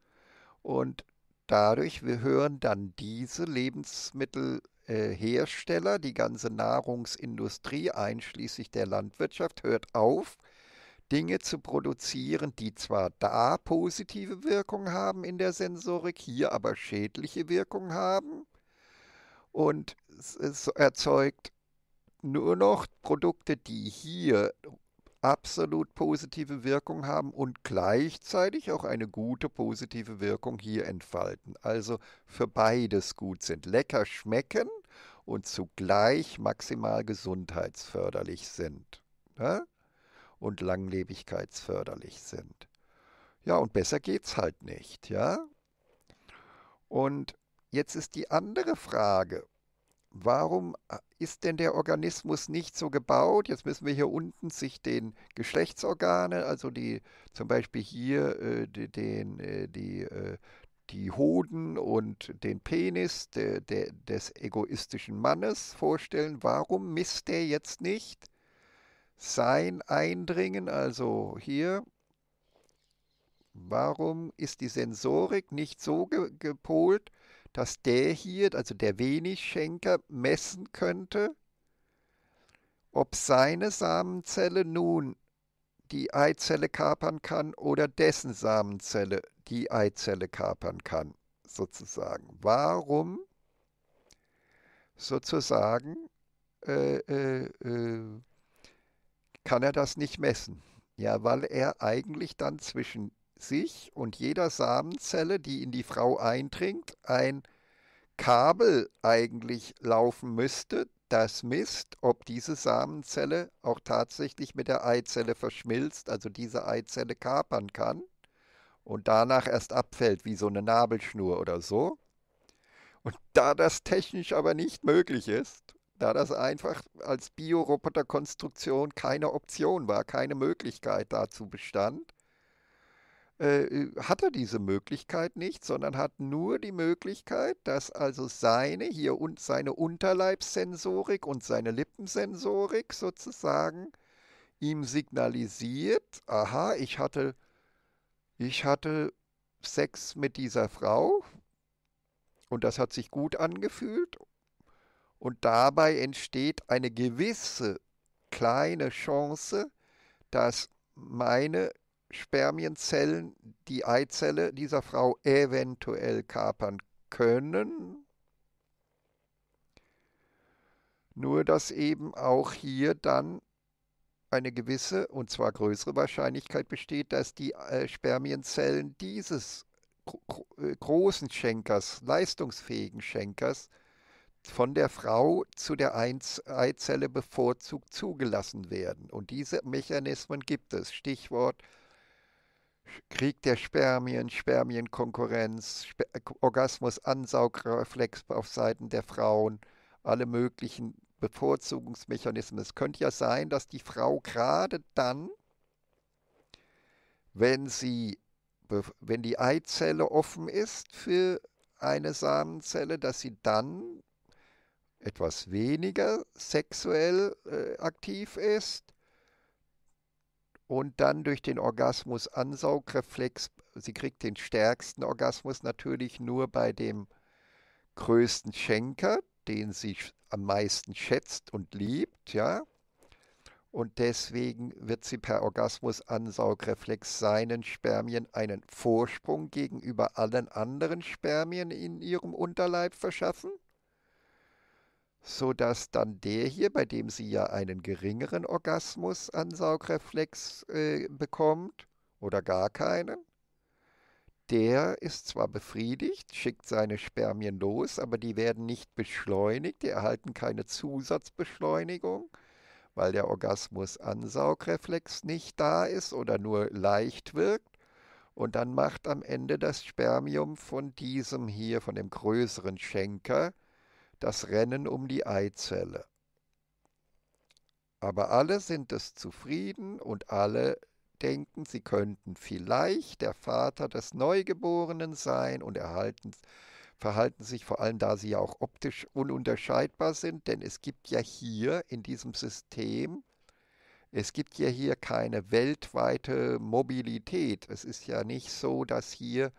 Und dadurch, wir hören dann diese Lebensmittelhersteller, äh, die ganze Nahrungsindustrie einschließlich der Landwirtschaft, hört auf, Dinge zu produzieren, die zwar da positive Wirkung haben in der Sensorik, hier aber schädliche Wirkung haben. Und es, es erzeugt nur noch Produkte, die hier absolut positive Wirkung haben und gleichzeitig auch eine gute positive Wirkung hier entfalten. Also für beides gut sind. Lecker schmecken und zugleich maximal gesundheitsförderlich sind. Ne? Und langlebigkeitsförderlich sind. Ja, und besser geht's halt nicht, ja? Und jetzt ist die andere Frage, warum äh, ist denn der Organismus nicht so gebaut? Jetzt müssen wir hier unten sich den Geschlechtsorgane, also die zum Beispiel hier äh, die, den, äh, die, äh, die Hoden und den Penis de, de, des egoistischen Mannes vorstellen. Warum misst der jetzt nicht sein Eindringen? Also hier, warum ist die Sensorik nicht so ge gepolt? dass der hier, also der Wenigschenker, messen könnte, ob seine Samenzelle nun die Eizelle kapern kann oder dessen Samenzelle die Eizelle kapern kann, sozusagen. Warum sozusagen äh, äh, äh, kann er das nicht messen? Ja, weil er eigentlich dann zwischen sich und jeder Samenzelle, die in die Frau eindringt, ein Kabel eigentlich laufen müsste, das misst, ob diese Samenzelle auch tatsächlich mit der Eizelle verschmilzt, also diese Eizelle kapern kann und danach erst abfällt, wie so eine Nabelschnur oder so. Und da das technisch aber nicht möglich ist, da das einfach als Bioroboterkonstruktion keine Option war, keine Möglichkeit dazu bestand, äh, äh, hat er diese Möglichkeit nicht, sondern hat nur die Möglichkeit, dass also seine hier und seine Unterleibssensorik und seine Lippensensorik sozusagen ihm signalisiert, aha, ich hatte, ich hatte Sex mit dieser Frau und das hat sich gut angefühlt und dabei entsteht eine gewisse kleine Chance, dass meine Spermienzellen die Eizelle dieser Frau eventuell kapern können. Nur dass eben auch hier dann eine gewisse, und zwar größere Wahrscheinlichkeit besteht, dass die äh, Spermienzellen dieses äh, großen Schenkers, leistungsfähigen Schenkers, von der Frau zu der Eizelle bevorzugt zugelassen werden. Und diese Mechanismen gibt es. Stichwort Krieg der Spermien, Spermienkonkurrenz, Sper äh, Orgasmus, Ansaugreflex auf Seiten der Frauen, alle möglichen Bevorzugungsmechanismen. Es könnte ja sein, dass die Frau gerade dann, wenn sie, wenn die Eizelle offen ist für eine Samenzelle, dass sie dann etwas weniger sexuell äh, aktiv ist und dann durch den Orgasmus Ansaugreflex, sie kriegt den stärksten Orgasmus natürlich nur bei dem größten Schenker, den sie am meisten schätzt und liebt, ja. Und deswegen wird sie per Orgasmus-Ansaugreflex seinen Spermien einen Vorsprung gegenüber allen anderen Spermien in ihrem Unterleib verschaffen sodass dann der hier, bei dem sie ja einen geringeren Orgasmus an Saugreflex äh, bekommt oder gar keinen, der ist zwar befriedigt, schickt seine Spermien los, aber die werden nicht beschleunigt, die erhalten keine Zusatzbeschleunigung, weil der Orgasmus Ansaugreflex nicht da ist oder nur leicht wirkt. Und dann macht am Ende das Spermium von diesem hier, von dem größeren Schenker, das Rennen um die Eizelle. Aber alle sind es zufrieden und alle denken, sie könnten vielleicht der Vater des Neugeborenen sein und erhalten, verhalten sich vor allem, da sie ja auch optisch ununterscheidbar sind, denn es gibt ja hier in diesem System, es gibt ja hier keine weltweite Mobilität. Es ist ja nicht so, dass hier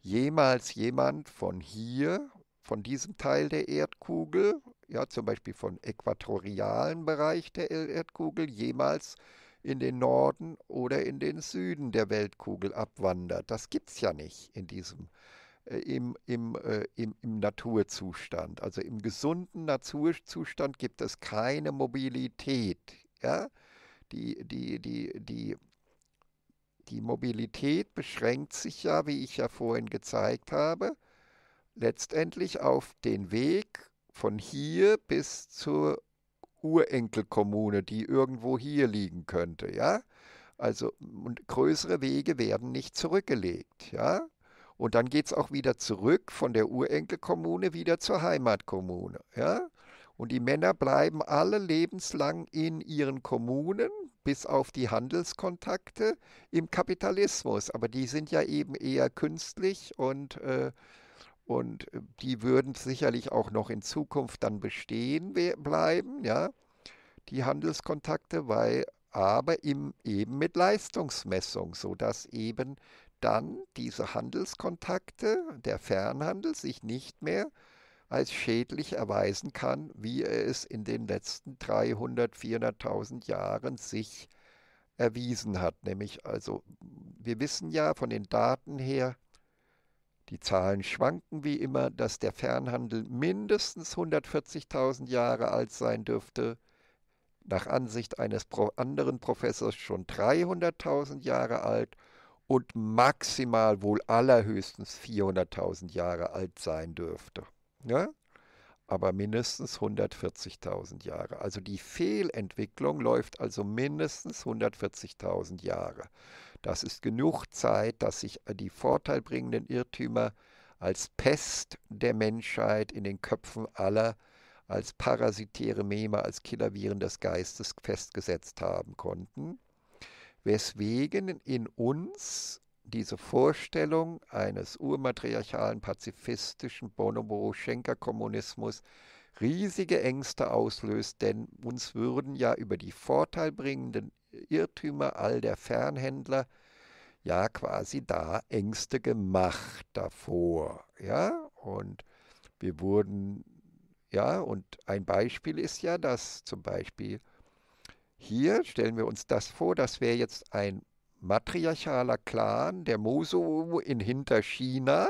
jemals jemand von hier von diesem Teil der Erdkugel, ja zum Beispiel vom äquatorialen Bereich der Erdkugel, jemals in den Norden oder in den Süden der Weltkugel abwandert. Das gibt es ja nicht in diesem äh, im, im, äh, im, im Naturzustand. Also im gesunden Naturzustand gibt es keine Mobilität. Ja? Die, die, die, die, die Mobilität beschränkt sich ja, wie ich ja vorhin gezeigt habe, letztendlich auf den Weg von hier bis zur Urenkelkommune, die irgendwo hier liegen könnte, ja? Also größere Wege werden nicht zurückgelegt, ja? Und dann geht es auch wieder zurück von der Urenkelkommune wieder zur Heimatkommune, ja? Und die Männer bleiben alle lebenslang in ihren Kommunen, bis auf die Handelskontakte im Kapitalismus. Aber die sind ja eben eher künstlich und äh, und äh, die würden sicherlich auch noch in Zukunft dann bestehen bleiben, ja, die Handelskontakte, weil aber im, eben mit Leistungsmessung, sodass eben dann diese Handelskontakte, der Fernhandel, sich nicht mehr als schädlich erweisen kann, wie er es in den letzten 300, 400.000 Jahren sich erwiesen hat. Nämlich, also, wir wissen ja von den Daten her, die Zahlen schwanken wie immer, dass der Fernhandel mindestens 140.000 Jahre alt sein dürfte, nach Ansicht eines anderen Professors schon 300.000 Jahre alt und maximal wohl allerhöchstens 400.000 Jahre alt sein dürfte. Ja? Aber mindestens 140.000 Jahre. Also die Fehlentwicklung läuft also mindestens 140.000 Jahre. Das ist genug Zeit, dass sich die vorteilbringenden Irrtümer als Pest der Menschheit in den Köpfen aller als parasitäre Meme, als Killerviren des Geistes festgesetzt haben konnten, weswegen in uns diese Vorstellung eines urmatriarchalen, pazifistischen Bonobo-Schenker-Kommunismus riesige Ängste auslöst, denn uns würden ja über die vorteilbringenden Irrtümer all der Fernhändler ja quasi da Ängste gemacht davor. Ja, und wir wurden, ja, und ein Beispiel ist ja, dass zum Beispiel hier stellen wir uns das vor, das wäre jetzt ein matriarchaler Clan der Moso in Hinterchina.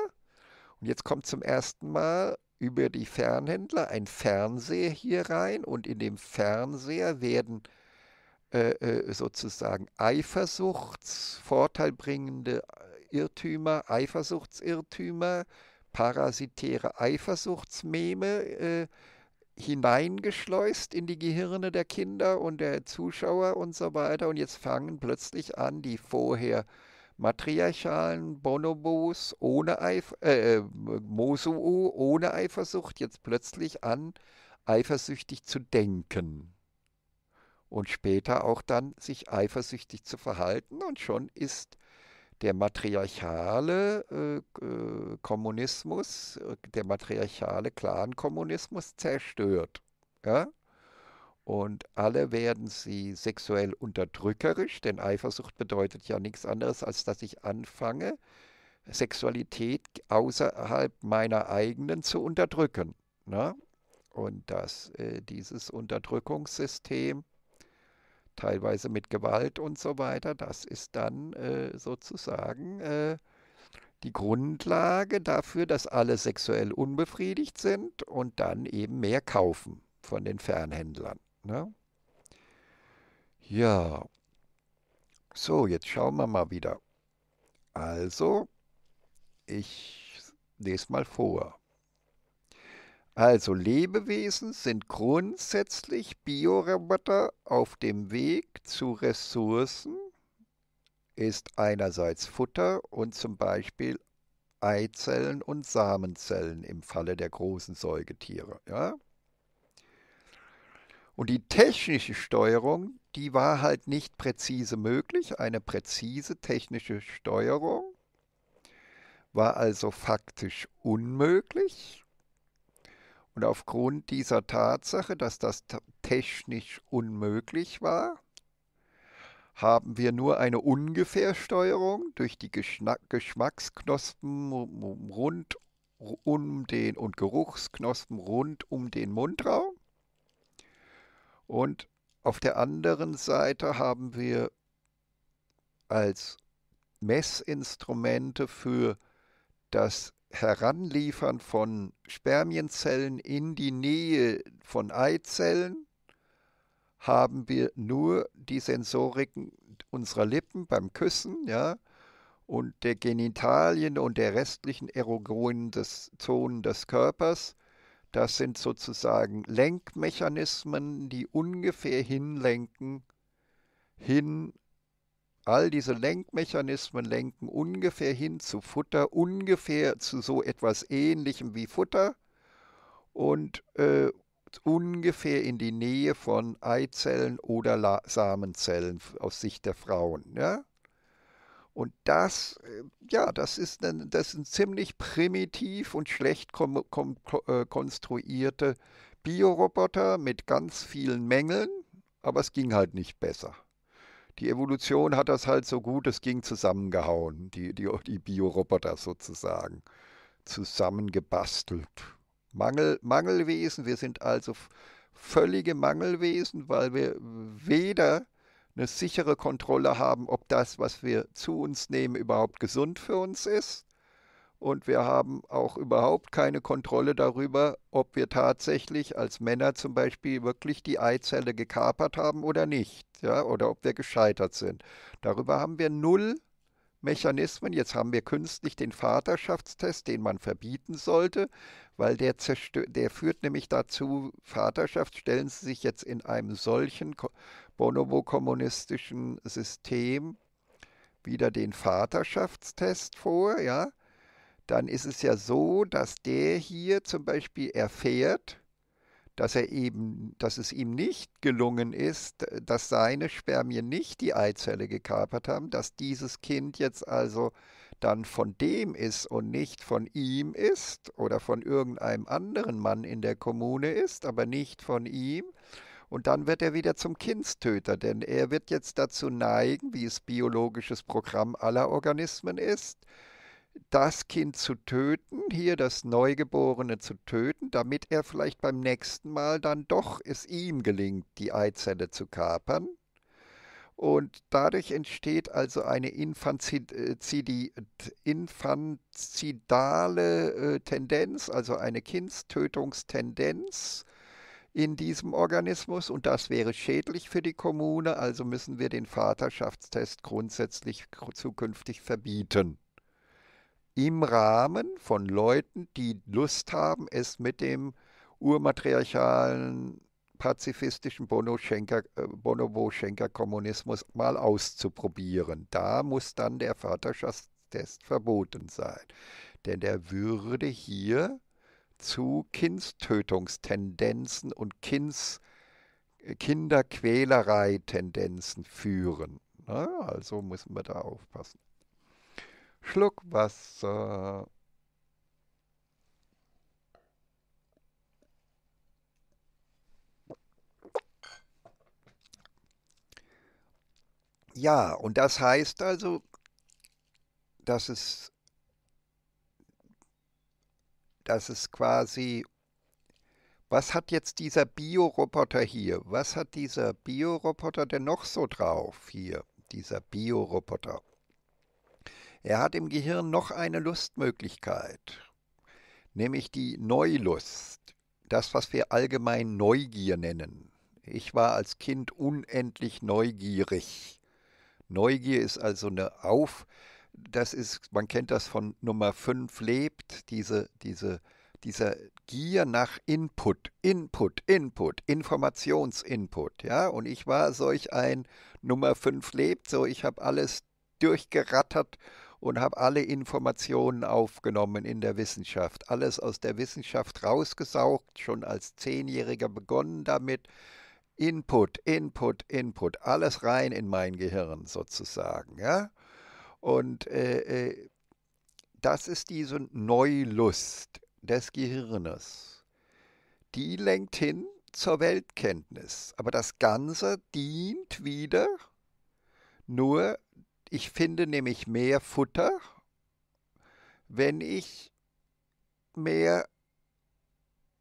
Und jetzt kommt zum ersten Mal über die Fernhändler ein Fernseher hier rein und in dem Fernseher werden äh, äh, sozusagen bringende äh, Irrtümer, Eifersuchtsirrtümer, parasitäre Eifersuchtsmeme äh, hineingeschleust in die Gehirne der Kinder und der Zuschauer und so weiter. Und jetzt fangen plötzlich an, die vorher matriarchalen Bonobos ohne Eif äh, äh Mosuo ohne Eifersucht jetzt plötzlich an, eifersüchtig zu denken und später auch dann sich eifersüchtig zu verhalten. Und schon ist der matriarchale äh, äh Kommunismus, äh, der matriarchale Clan-Kommunismus zerstört. Ja? Und alle werden sie sexuell unterdrückerisch, denn Eifersucht bedeutet ja nichts anderes, als dass ich anfange, Sexualität außerhalb meiner eigenen zu unterdrücken. Ne? Und dass äh, dieses Unterdrückungssystem teilweise mit Gewalt und so weiter. Das ist dann äh, sozusagen äh, die Grundlage dafür, dass alle sexuell unbefriedigt sind und dann eben mehr kaufen von den Fernhändlern. Ne? Ja, so, jetzt schauen wir mal wieder. Also, ich lese mal vor. Also Lebewesen sind grundsätzlich Bioroboter auf dem Weg zu Ressourcen, ist einerseits Futter und zum Beispiel Eizellen und Samenzellen im Falle der großen Säugetiere. Ja? Und die technische Steuerung, die war halt nicht präzise möglich. Eine präzise technische Steuerung war also faktisch unmöglich. Und aufgrund dieser Tatsache, dass das technisch unmöglich war, haben wir nur eine Ungefährsteuerung durch die Geschmacksknospen rund um den und Geruchsknospen rund um den Mundraum. Und auf der anderen Seite haben wir als Messinstrumente für das Heranliefern von Spermienzellen in die Nähe von Eizellen haben wir nur die Sensoriken unserer Lippen beim Küssen, ja, und der Genitalien und der restlichen erogonen des, Zonen des Körpers. Das sind sozusagen Lenkmechanismen, die ungefähr hinlenken hin All diese Lenkmechanismen lenken ungefähr hin zu Futter, ungefähr zu so etwas Ähnlichem wie Futter und äh, ungefähr in die Nähe von Eizellen oder La Samenzellen aus Sicht der Frauen. Ja? Und das, äh, ja, das ist, ein, das ist ein ziemlich primitiv und schlecht kom, kom, äh, konstruierte Bioroboter mit ganz vielen Mängeln, aber es ging halt nicht besser die Evolution hat das halt so gut es ging zusammengehauen, die, die, die Bioroboter sozusagen zusammengebastelt. Mangel, Mangelwesen, wir sind also völlige Mangelwesen, weil wir weder eine sichere Kontrolle haben, ob das, was wir zu uns nehmen, überhaupt gesund für uns ist, und wir haben auch überhaupt keine Kontrolle darüber, ob wir tatsächlich als Männer zum Beispiel wirklich die Eizelle gekapert haben oder nicht, ja, oder ob wir gescheitert sind. Darüber haben wir null Mechanismen. Jetzt haben wir künstlich den Vaterschaftstest, den man verbieten sollte, weil der, der führt nämlich dazu, Vaterschaft stellen Sie sich jetzt in einem solchen bonobo-kommunistischen System wieder den Vaterschaftstest vor, ja, dann ist es ja so, dass der hier zum Beispiel erfährt, dass er eben, dass es ihm nicht gelungen ist, dass seine Spermien nicht die Eizelle gekapert haben, dass dieses Kind jetzt also dann von dem ist und nicht von ihm ist oder von irgendeinem anderen Mann in der Kommune ist, aber nicht von ihm. Und dann wird er wieder zum Kindstöter, denn er wird jetzt dazu neigen, wie es biologisches Programm aller Organismen ist, das Kind zu töten, hier das Neugeborene zu töten, damit er vielleicht beim nächsten Mal dann doch es ihm gelingt, die Eizelle zu kapern. Und dadurch entsteht also eine äh, infanzidale äh, Tendenz, also eine Kindstötungstendenz in diesem Organismus. Und das wäre schädlich für die Kommune, also müssen wir den Vaterschaftstest grundsätzlich zukünftig verbieten im Rahmen von Leuten, die Lust haben, es mit dem urmatriarchalen pazifistischen äh, Bonobo-Schenker-Kommunismus mal auszuprobieren. Da muss dann der Vaterschaftstest verboten sein. Denn der würde hier zu Kindstötungstendenzen und Kinds, äh, Kinderquälerei-Tendenzen führen. Also müssen wir da aufpassen. Schluck Wasser. Ja, und das heißt also, dass es, dass es quasi, was hat jetzt dieser Bioroboter hier? Was hat dieser Bioroboter denn noch so drauf hier? Dieser Bioroboter. Er hat im Gehirn noch eine Lustmöglichkeit, nämlich die Neulust, das, was wir allgemein Neugier nennen. Ich war als Kind unendlich neugierig. Neugier ist also eine Auf, das ist, man kennt das von Nummer 5 lebt, diese, diese, dieser Gier nach Input, Input, Input, Informationsinput, ja, und ich war solch ein Nummer 5 lebt, so ich habe alles durchgerattert und habe alle Informationen aufgenommen in der Wissenschaft. Alles aus der Wissenschaft rausgesaugt, schon als Zehnjähriger begonnen damit. Input, Input, Input, alles rein in mein Gehirn sozusagen. Ja? Und äh, äh das ist diese Neulust des Gehirnes. Die lenkt hin zur Weltkenntnis. Aber das Ganze dient wieder nur ich finde nämlich mehr Futter, wenn ich mehr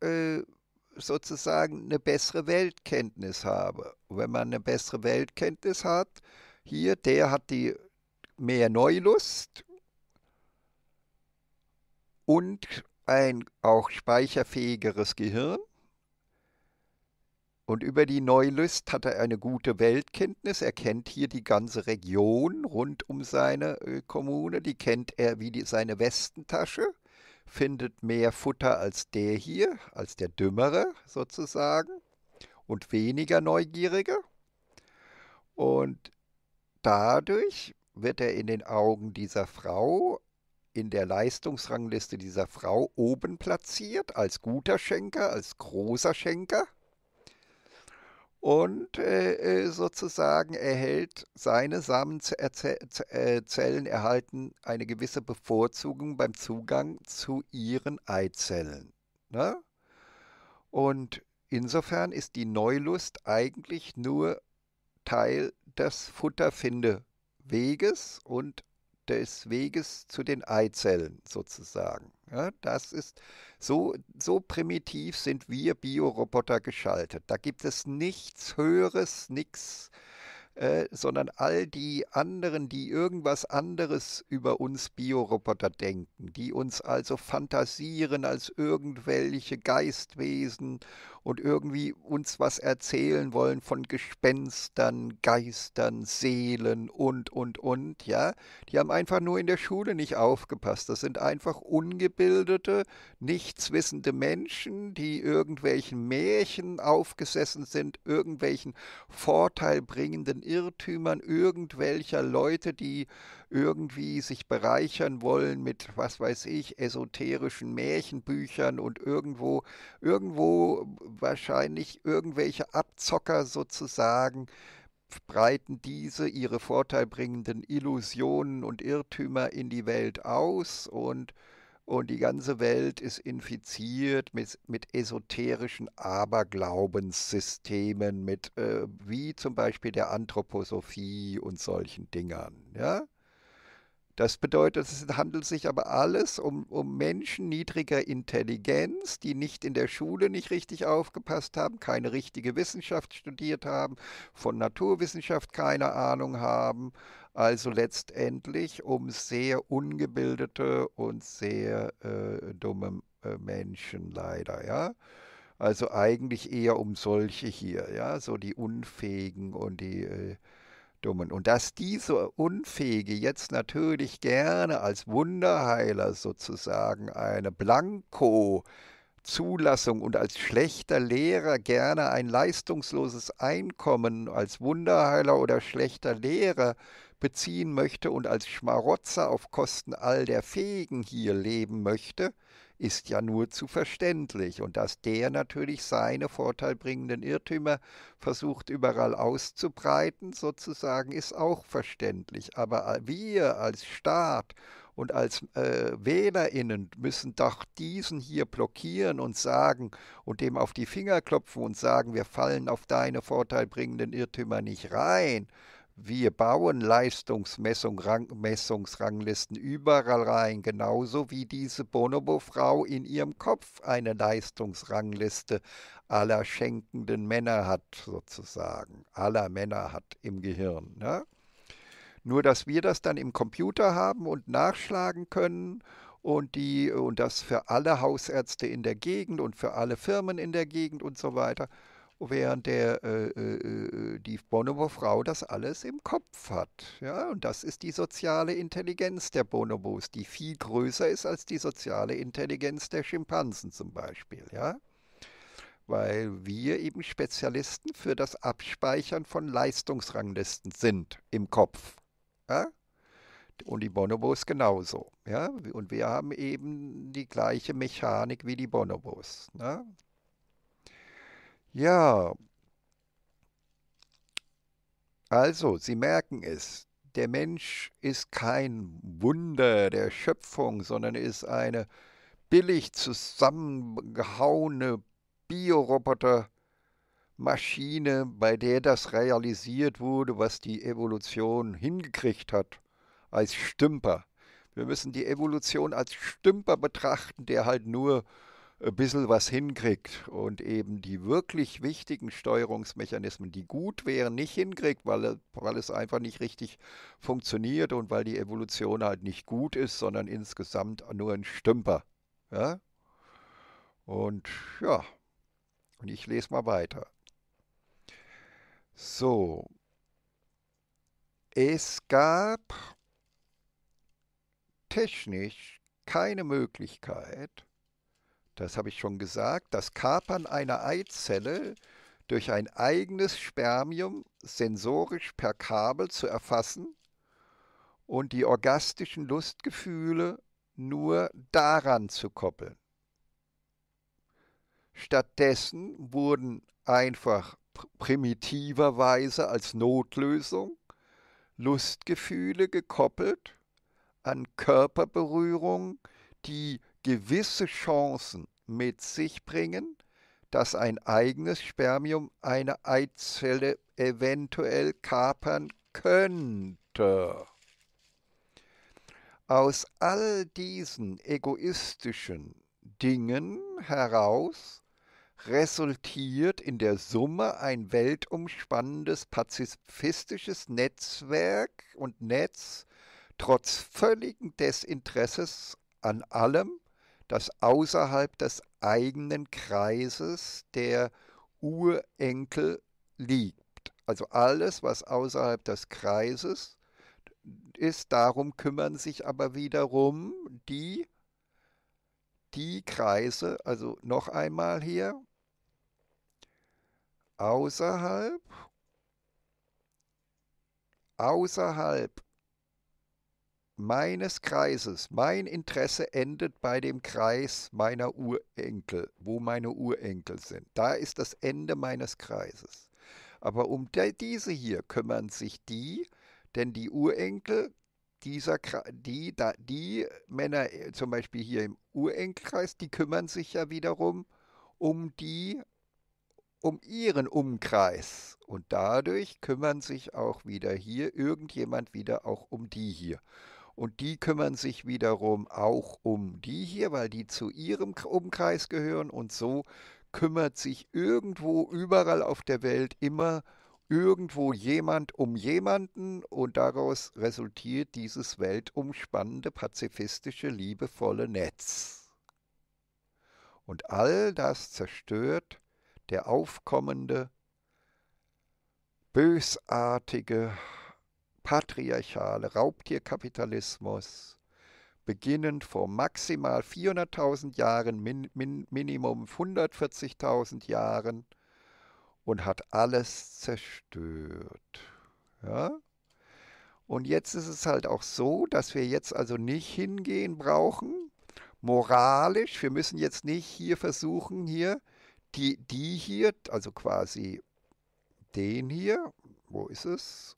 äh, sozusagen eine bessere Weltkenntnis habe. Wenn man eine bessere Weltkenntnis hat, hier, der hat die mehr Neulust und ein auch speicherfähigeres Gehirn und über die Neulist hat er eine gute Weltkenntnis. Er kennt hier die ganze Region rund um seine äh, Kommune. Die kennt er wie die, seine Westentasche. Findet mehr Futter als der hier, als der Dümmere sozusagen. Und weniger Neugierige. Und dadurch wird er in den Augen dieser Frau, in der Leistungsrangliste dieser Frau oben platziert, als guter Schenker, als großer Schenker und äh, äh, sozusagen erhält seine Samenzellen äh, äh, erhalten eine gewisse Bevorzugung beim Zugang zu ihren Eizellen. Ne? Und insofern ist die Neulust eigentlich nur Teil des Futterfindeweges und des Weges zu den Eizellen sozusagen. Ja, das ist so, so primitiv sind wir Bioroboter geschaltet. Da gibt es nichts Höheres, nichts, äh, sondern all die anderen, die irgendwas anderes über uns Bioroboter denken, die uns also fantasieren als irgendwelche Geistwesen und irgendwie uns was erzählen wollen von Gespenstern, Geistern, Seelen und, und, und, ja. Die haben einfach nur in der Schule nicht aufgepasst. Das sind einfach ungebildete, nichtswissende Menschen, die irgendwelchen Märchen aufgesessen sind, irgendwelchen vorteilbringenden Irrtümern irgendwelcher Leute, die irgendwie sich bereichern wollen mit, was weiß ich, esoterischen Märchenbüchern und irgendwo, irgendwo wahrscheinlich irgendwelche Abzocker sozusagen breiten diese ihre vorteilbringenden Illusionen und Irrtümer in die Welt aus und, und die ganze Welt ist infiziert mit, mit esoterischen Aberglaubenssystemen, mit äh, wie zum Beispiel der Anthroposophie und solchen Dingern. Ja? Das bedeutet, es handelt sich aber alles um, um Menschen niedriger Intelligenz, die nicht in der Schule nicht richtig aufgepasst haben, keine richtige Wissenschaft studiert haben, von Naturwissenschaft keine Ahnung haben, also letztendlich um sehr ungebildete und sehr äh, dumme äh, Menschen leider, ja. Also eigentlich eher um solche hier, ja, so die Unfähigen und die äh, Dummen. Und dass diese Unfähige jetzt natürlich gerne als Wunderheiler sozusagen eine Blanko Zulassung und als schlechter Lehrer gerne ein leistungsloses Einkommen als Wunderheiler oder schlechter Lehrer beziehen möchte und als Schmarotzer auf Kosten all der Fähigen hier leben möchte, ist ja nur zu verständlich und dass der natürlich seine vorteilbringenden Irrtümer versucht überall auszubreiten, sozusagen, ist auch verständlich. Aber wir als Staat und als äh, Wählerinnen müssen doch diesen hier blockieren und sagen und dem auf die Finger klopfen und sagen, wir fallen auf deine vorteilbringenden Irrtümer nicht rein wir bauen Leistungsmessungsranglisten überall rein, genauso wie diese Bonobo-Frau in ihrem Kopf eine Leistungsrangliste aller schenkenden Männer hat, sozusagen. Aller Männer hat im Gehirn. Ne? Nur, dass wir das dann im Computer haben und nachschlagen können und die und das für alle Hausärzte in der Gegend und für alle Firmen in der Gegend und so weiter während der, äh, äh, äh, die Bonobo Frau das alles im Kopf hat. Ja? Und das ist die soziale Intelligenz der Bonobos, die viel größer ist als die soziale Intelligenz der Schimpansen zum Beispiel. Ja? Weil wir eben Spezialisten für das Abspeichern von Leistungsranglisten sind im Kopf. Ja? Und die Bonobos genauso. Ja? Und wir haben eben die gleiche Mechanik wie die Bonobos. Ne? Ja, also, Sie merken es. Der Mensch ist kein Wunder der Schöpfung, sondern ist eine billig zusammengehauene Biorobotermaschine, bei der das realisiert wurde, was die Evolution hingekriegt hat als Stümper. Wir müssen die Evolution als Stümper betrachten, der halt nur ein bisschen was hinkriegt und eben die wirklich wichtigen Steuerungsmechanismen, die gut wären, nicht hinkriegt, weil, weil es einfach nicht richtig funktioniert und weil die Evolution halt nicht gut ist, sondern insgesamt nur ein Stümper. Ja? Und ja, und ich lese mal weiter. So. Es gab technisch keine Möglichkeit, das habe ich schon gesagt, das Kapern einer Eizelle durch ein eigenes Spermium sensorisch per Kabel zu erfassen und die orgastischen Lustgefühle nur daran zu koppeln. Stattdessen wurden einfach primitiverweise als Notlösung Lustgefühle gekoppelt an Körperberührungen, die gewisse Chancen mit sich bringen, dass ein eigenes Spermium eine Eizelle eventuell kapern könnte. Aus all diesen egoistischen Dingen heraus resultiert in der Summe ein weltumspannendes pazifistisches Netzwerk und Netz trotz völligen Desinteresses an allem, das außerhalb des eigenen Kreises der Urenkel liegt. Also alles, was außerhalb des Kreises ist, darum kümmern sich aber wiederum die, die Kreise, also noch einmal hier, außerhalb, außerhalb meines Kreises, mein Interesse endet bei dem Kreis meiner Urenkel, wo meine Urenkel sind. Da ist das Ende meines Kreises. Aber um diese hier kümmern sich die, denn die Urenkel dieser, die, da, die Männer äh, zum Beispiel hier im Urenkelkreis, die kümmern sich ja wiederum um die, um ihren Umkreis. Und dadurch kümmern sich auch wieder hier irgendjemand wieder auch um die hier. Und die kümmern sich wiederum auch um die hier, weil die zu ihrem Umkreis gehören. Und so kümmert sich irgendwo, überall auf der Welt immer irgendwo jemand um jemanden und daraus resultiert dieses weltumspannende, pazifistische, liebevolle Netz. Und all das zerstört der aufkommende, bösartige, patriarchale Raubtierkapitalismus, beginnend vor maximal 400.000 Jahren, min, min, Minimum 140.000 Jahren und hat alles zerstört. Ja? Und jetzt ist es halt auch so, dass wir jetzt also nicht hingehen brauchen, moralisch, wir müssen jetzt nicht hier versuchen, hier, die, die hier, also quasi den hier, wo ist es?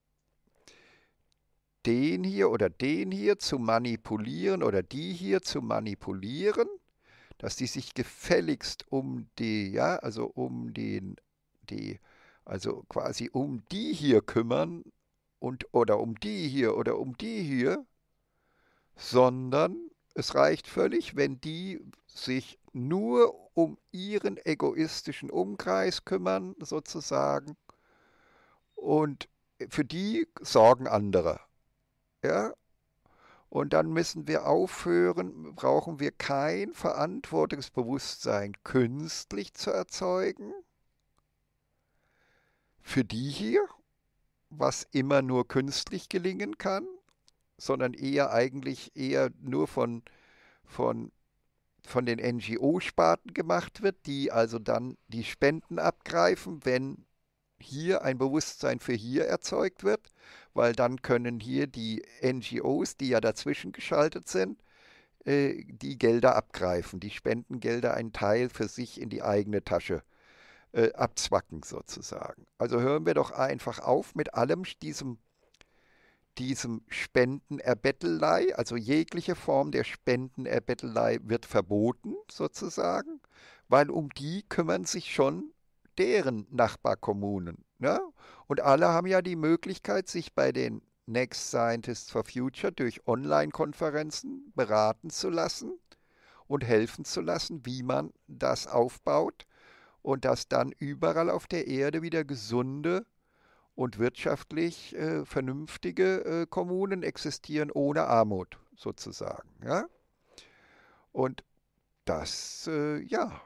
den hier oder den hier zu manipulieren oder die hier zu manipulieren, dass die sich gefälligst um die, ja, also um den, die, also quasi um die hier kümmern und oder um die hier oder um die hier, sondern es reicht völlig, wenn die sich nur um ihren egoistischen Umkreis kümmern, sozusagen, und für die sorgen andere. Ja? Und dann müssen wir aufhören, brauchen wir kein Verantwortungsbewusstsein künstlich zu erzeugen. Für die hier, was immer nur künstlich gelingen kann, sondern eher eigentlich eher nur von, von, von den NGO-Sparten gemacht wird, die also dann die Spenden abgreifen, wenn hier ein Bewusstsein für hier erzeugt wird, weil dann können hier die NGOs, die ja dazwischen geschaltet sind, äh, die Gelder abgreifen, die Spendengelder einen Teil für sich in die eigene Tasche äh, abzwacken sozusagen. Also hören wir doch einfach auf mit allem diesem diesem Spendenerbettelei, also jegliche Form der Spendenerbettelei wird verboten sozusagen, weil um die kümmern sich schon deren Nachbarkommunen. Ne? Und alle haben ja die Möglichkeit, sich bei den Next Scientists for Future durch Online-Konferenzen beraten zu lassen und helfen zu lassen, wie man das aufbaut und dass dann überall auf der Erde wieder gesunde und wirtschaftlich äh, vernünftige äh, Kommunen existieren ohne Armut sozusagen. Ja? Und das, äh, ja,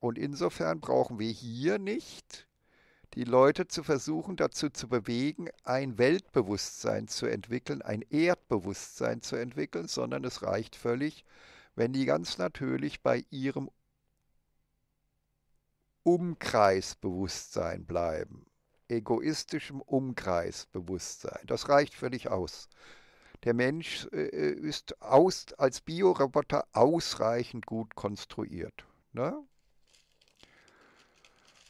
und insofern brauchen wir hier nicht die Leute zu versuchen, dazu zu bewegen, ein Weltbewusstsein zu entwickeln, ein Erdbewusstsein zu entwickeln, sondern es reicht völlig, wenn die ganz natürlich bei ihrem Umkreisbewusstsein bleiben, egoistischem Umkreisbewusstsein. Das reicht völlig aus. Der Mensch äh, äh, ist aus, als Bioroboter ausreichend gut konstruiert. Ne?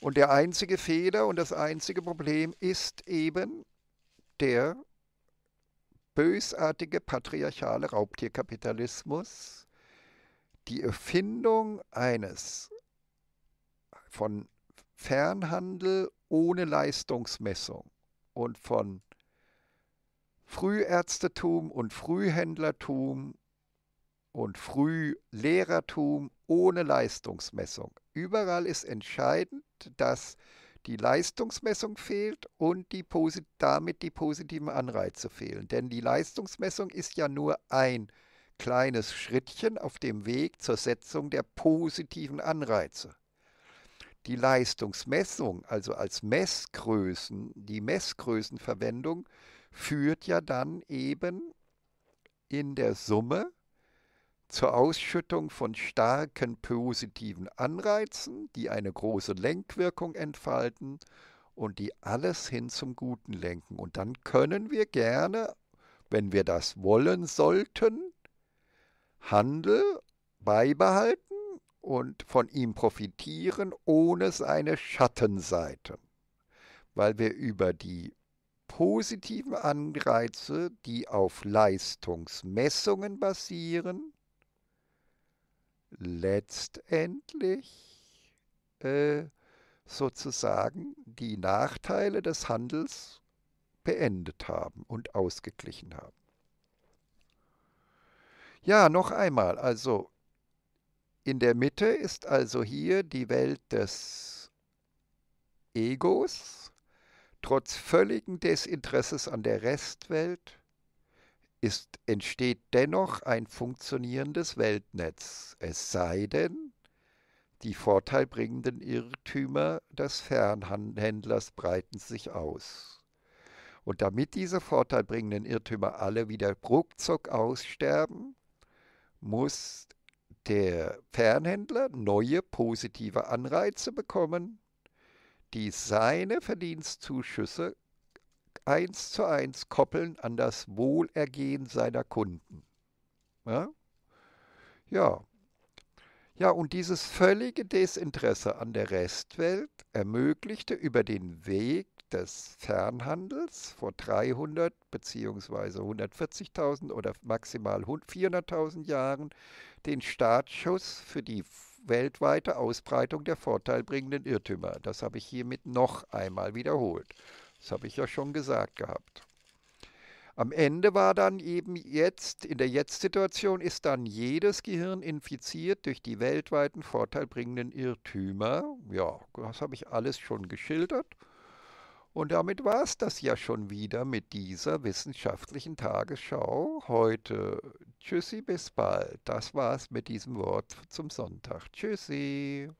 Und der einzige Fehler und das einzige Problem ist eben der bösartige patriarchale Raubtierkapitalismus, die Erfindung eines von Fernhandel ohne Leistungsmessung und von Frühärztetum und Frühhändlertum und früh Lehrertum ohne Leistungsmessung. Überall ist entscheidend, dass die Leistungsmessung fehlt und die damit die positiven Anreize fehlen. Denn die Leistungsmessung ist ja nur ein kleines Schrittchen auf dem Weg zur Setzung der positiven Anreize. Die Leistungsmessung, also als Messgrößen, die Messgrößenverwendung führt ja dann eben in der Summe zur Ausschüttung von starken positiven Anreizen, die eine große Lenkwirkung entfalten und die alles hin zum Guten lenken. Und dann können wir gerne, wenn wir das wollen sollten, Handel beibehalten und von ihm profitieren ohne seine Schattenseite, weil wir über die positiven Anreize, die auf Leistungsmessungen basieren, letztendlich äh, sozusagen die Nachteile des Handels beendet haben und ausgeglichen haben. Ja, noch einmal, also in der Mitte ist also hier die Welt des Egos, trotz völligen Desinteresses an der Restwelt, ist, entsteht dennoch ein funktionierendes Weltnetz, es sei denn, die vorteilbringenden Irrtümer des Fernhändlers breiten sich aus. Und damit diese vorteilbringenden Irrtümer alle wieder ruckzuck aussterben, muss der Fernhändler neue positive Anreize bekommen, die seine Verdienstzuschüsse eins zu eins koppeln an das Wohlergehen seiner Kunden. Ja? ja. Ja, und dieses völlige Desinteresse an der Restwelt ermöglichte über den Weg des Fernhandels vor 300 bzw. 140.000 oder maximal 400.000 Jahren den Startschuss für die weltweite Ausbreitung der vorteilbringenden Irrtümer. Das habe ich hiermit noch einmal wiederholt. Das habe ich ja schon gesagt gehabt. Am Ende war dann eben jetzt, in der Jetzt-Situation ist dann jedes Gehirn infiziert durch die weltweiten vorteilbringenden Irrtümer. Ja, das habe ich alles schon geschildert. Und damit war es das ja schon wieder mit dieser wissenschaftlichen Tagesschau heute. Tschüssi, bis bald. Das war es mit diesem Wort zum Sonntag. Tschüssi.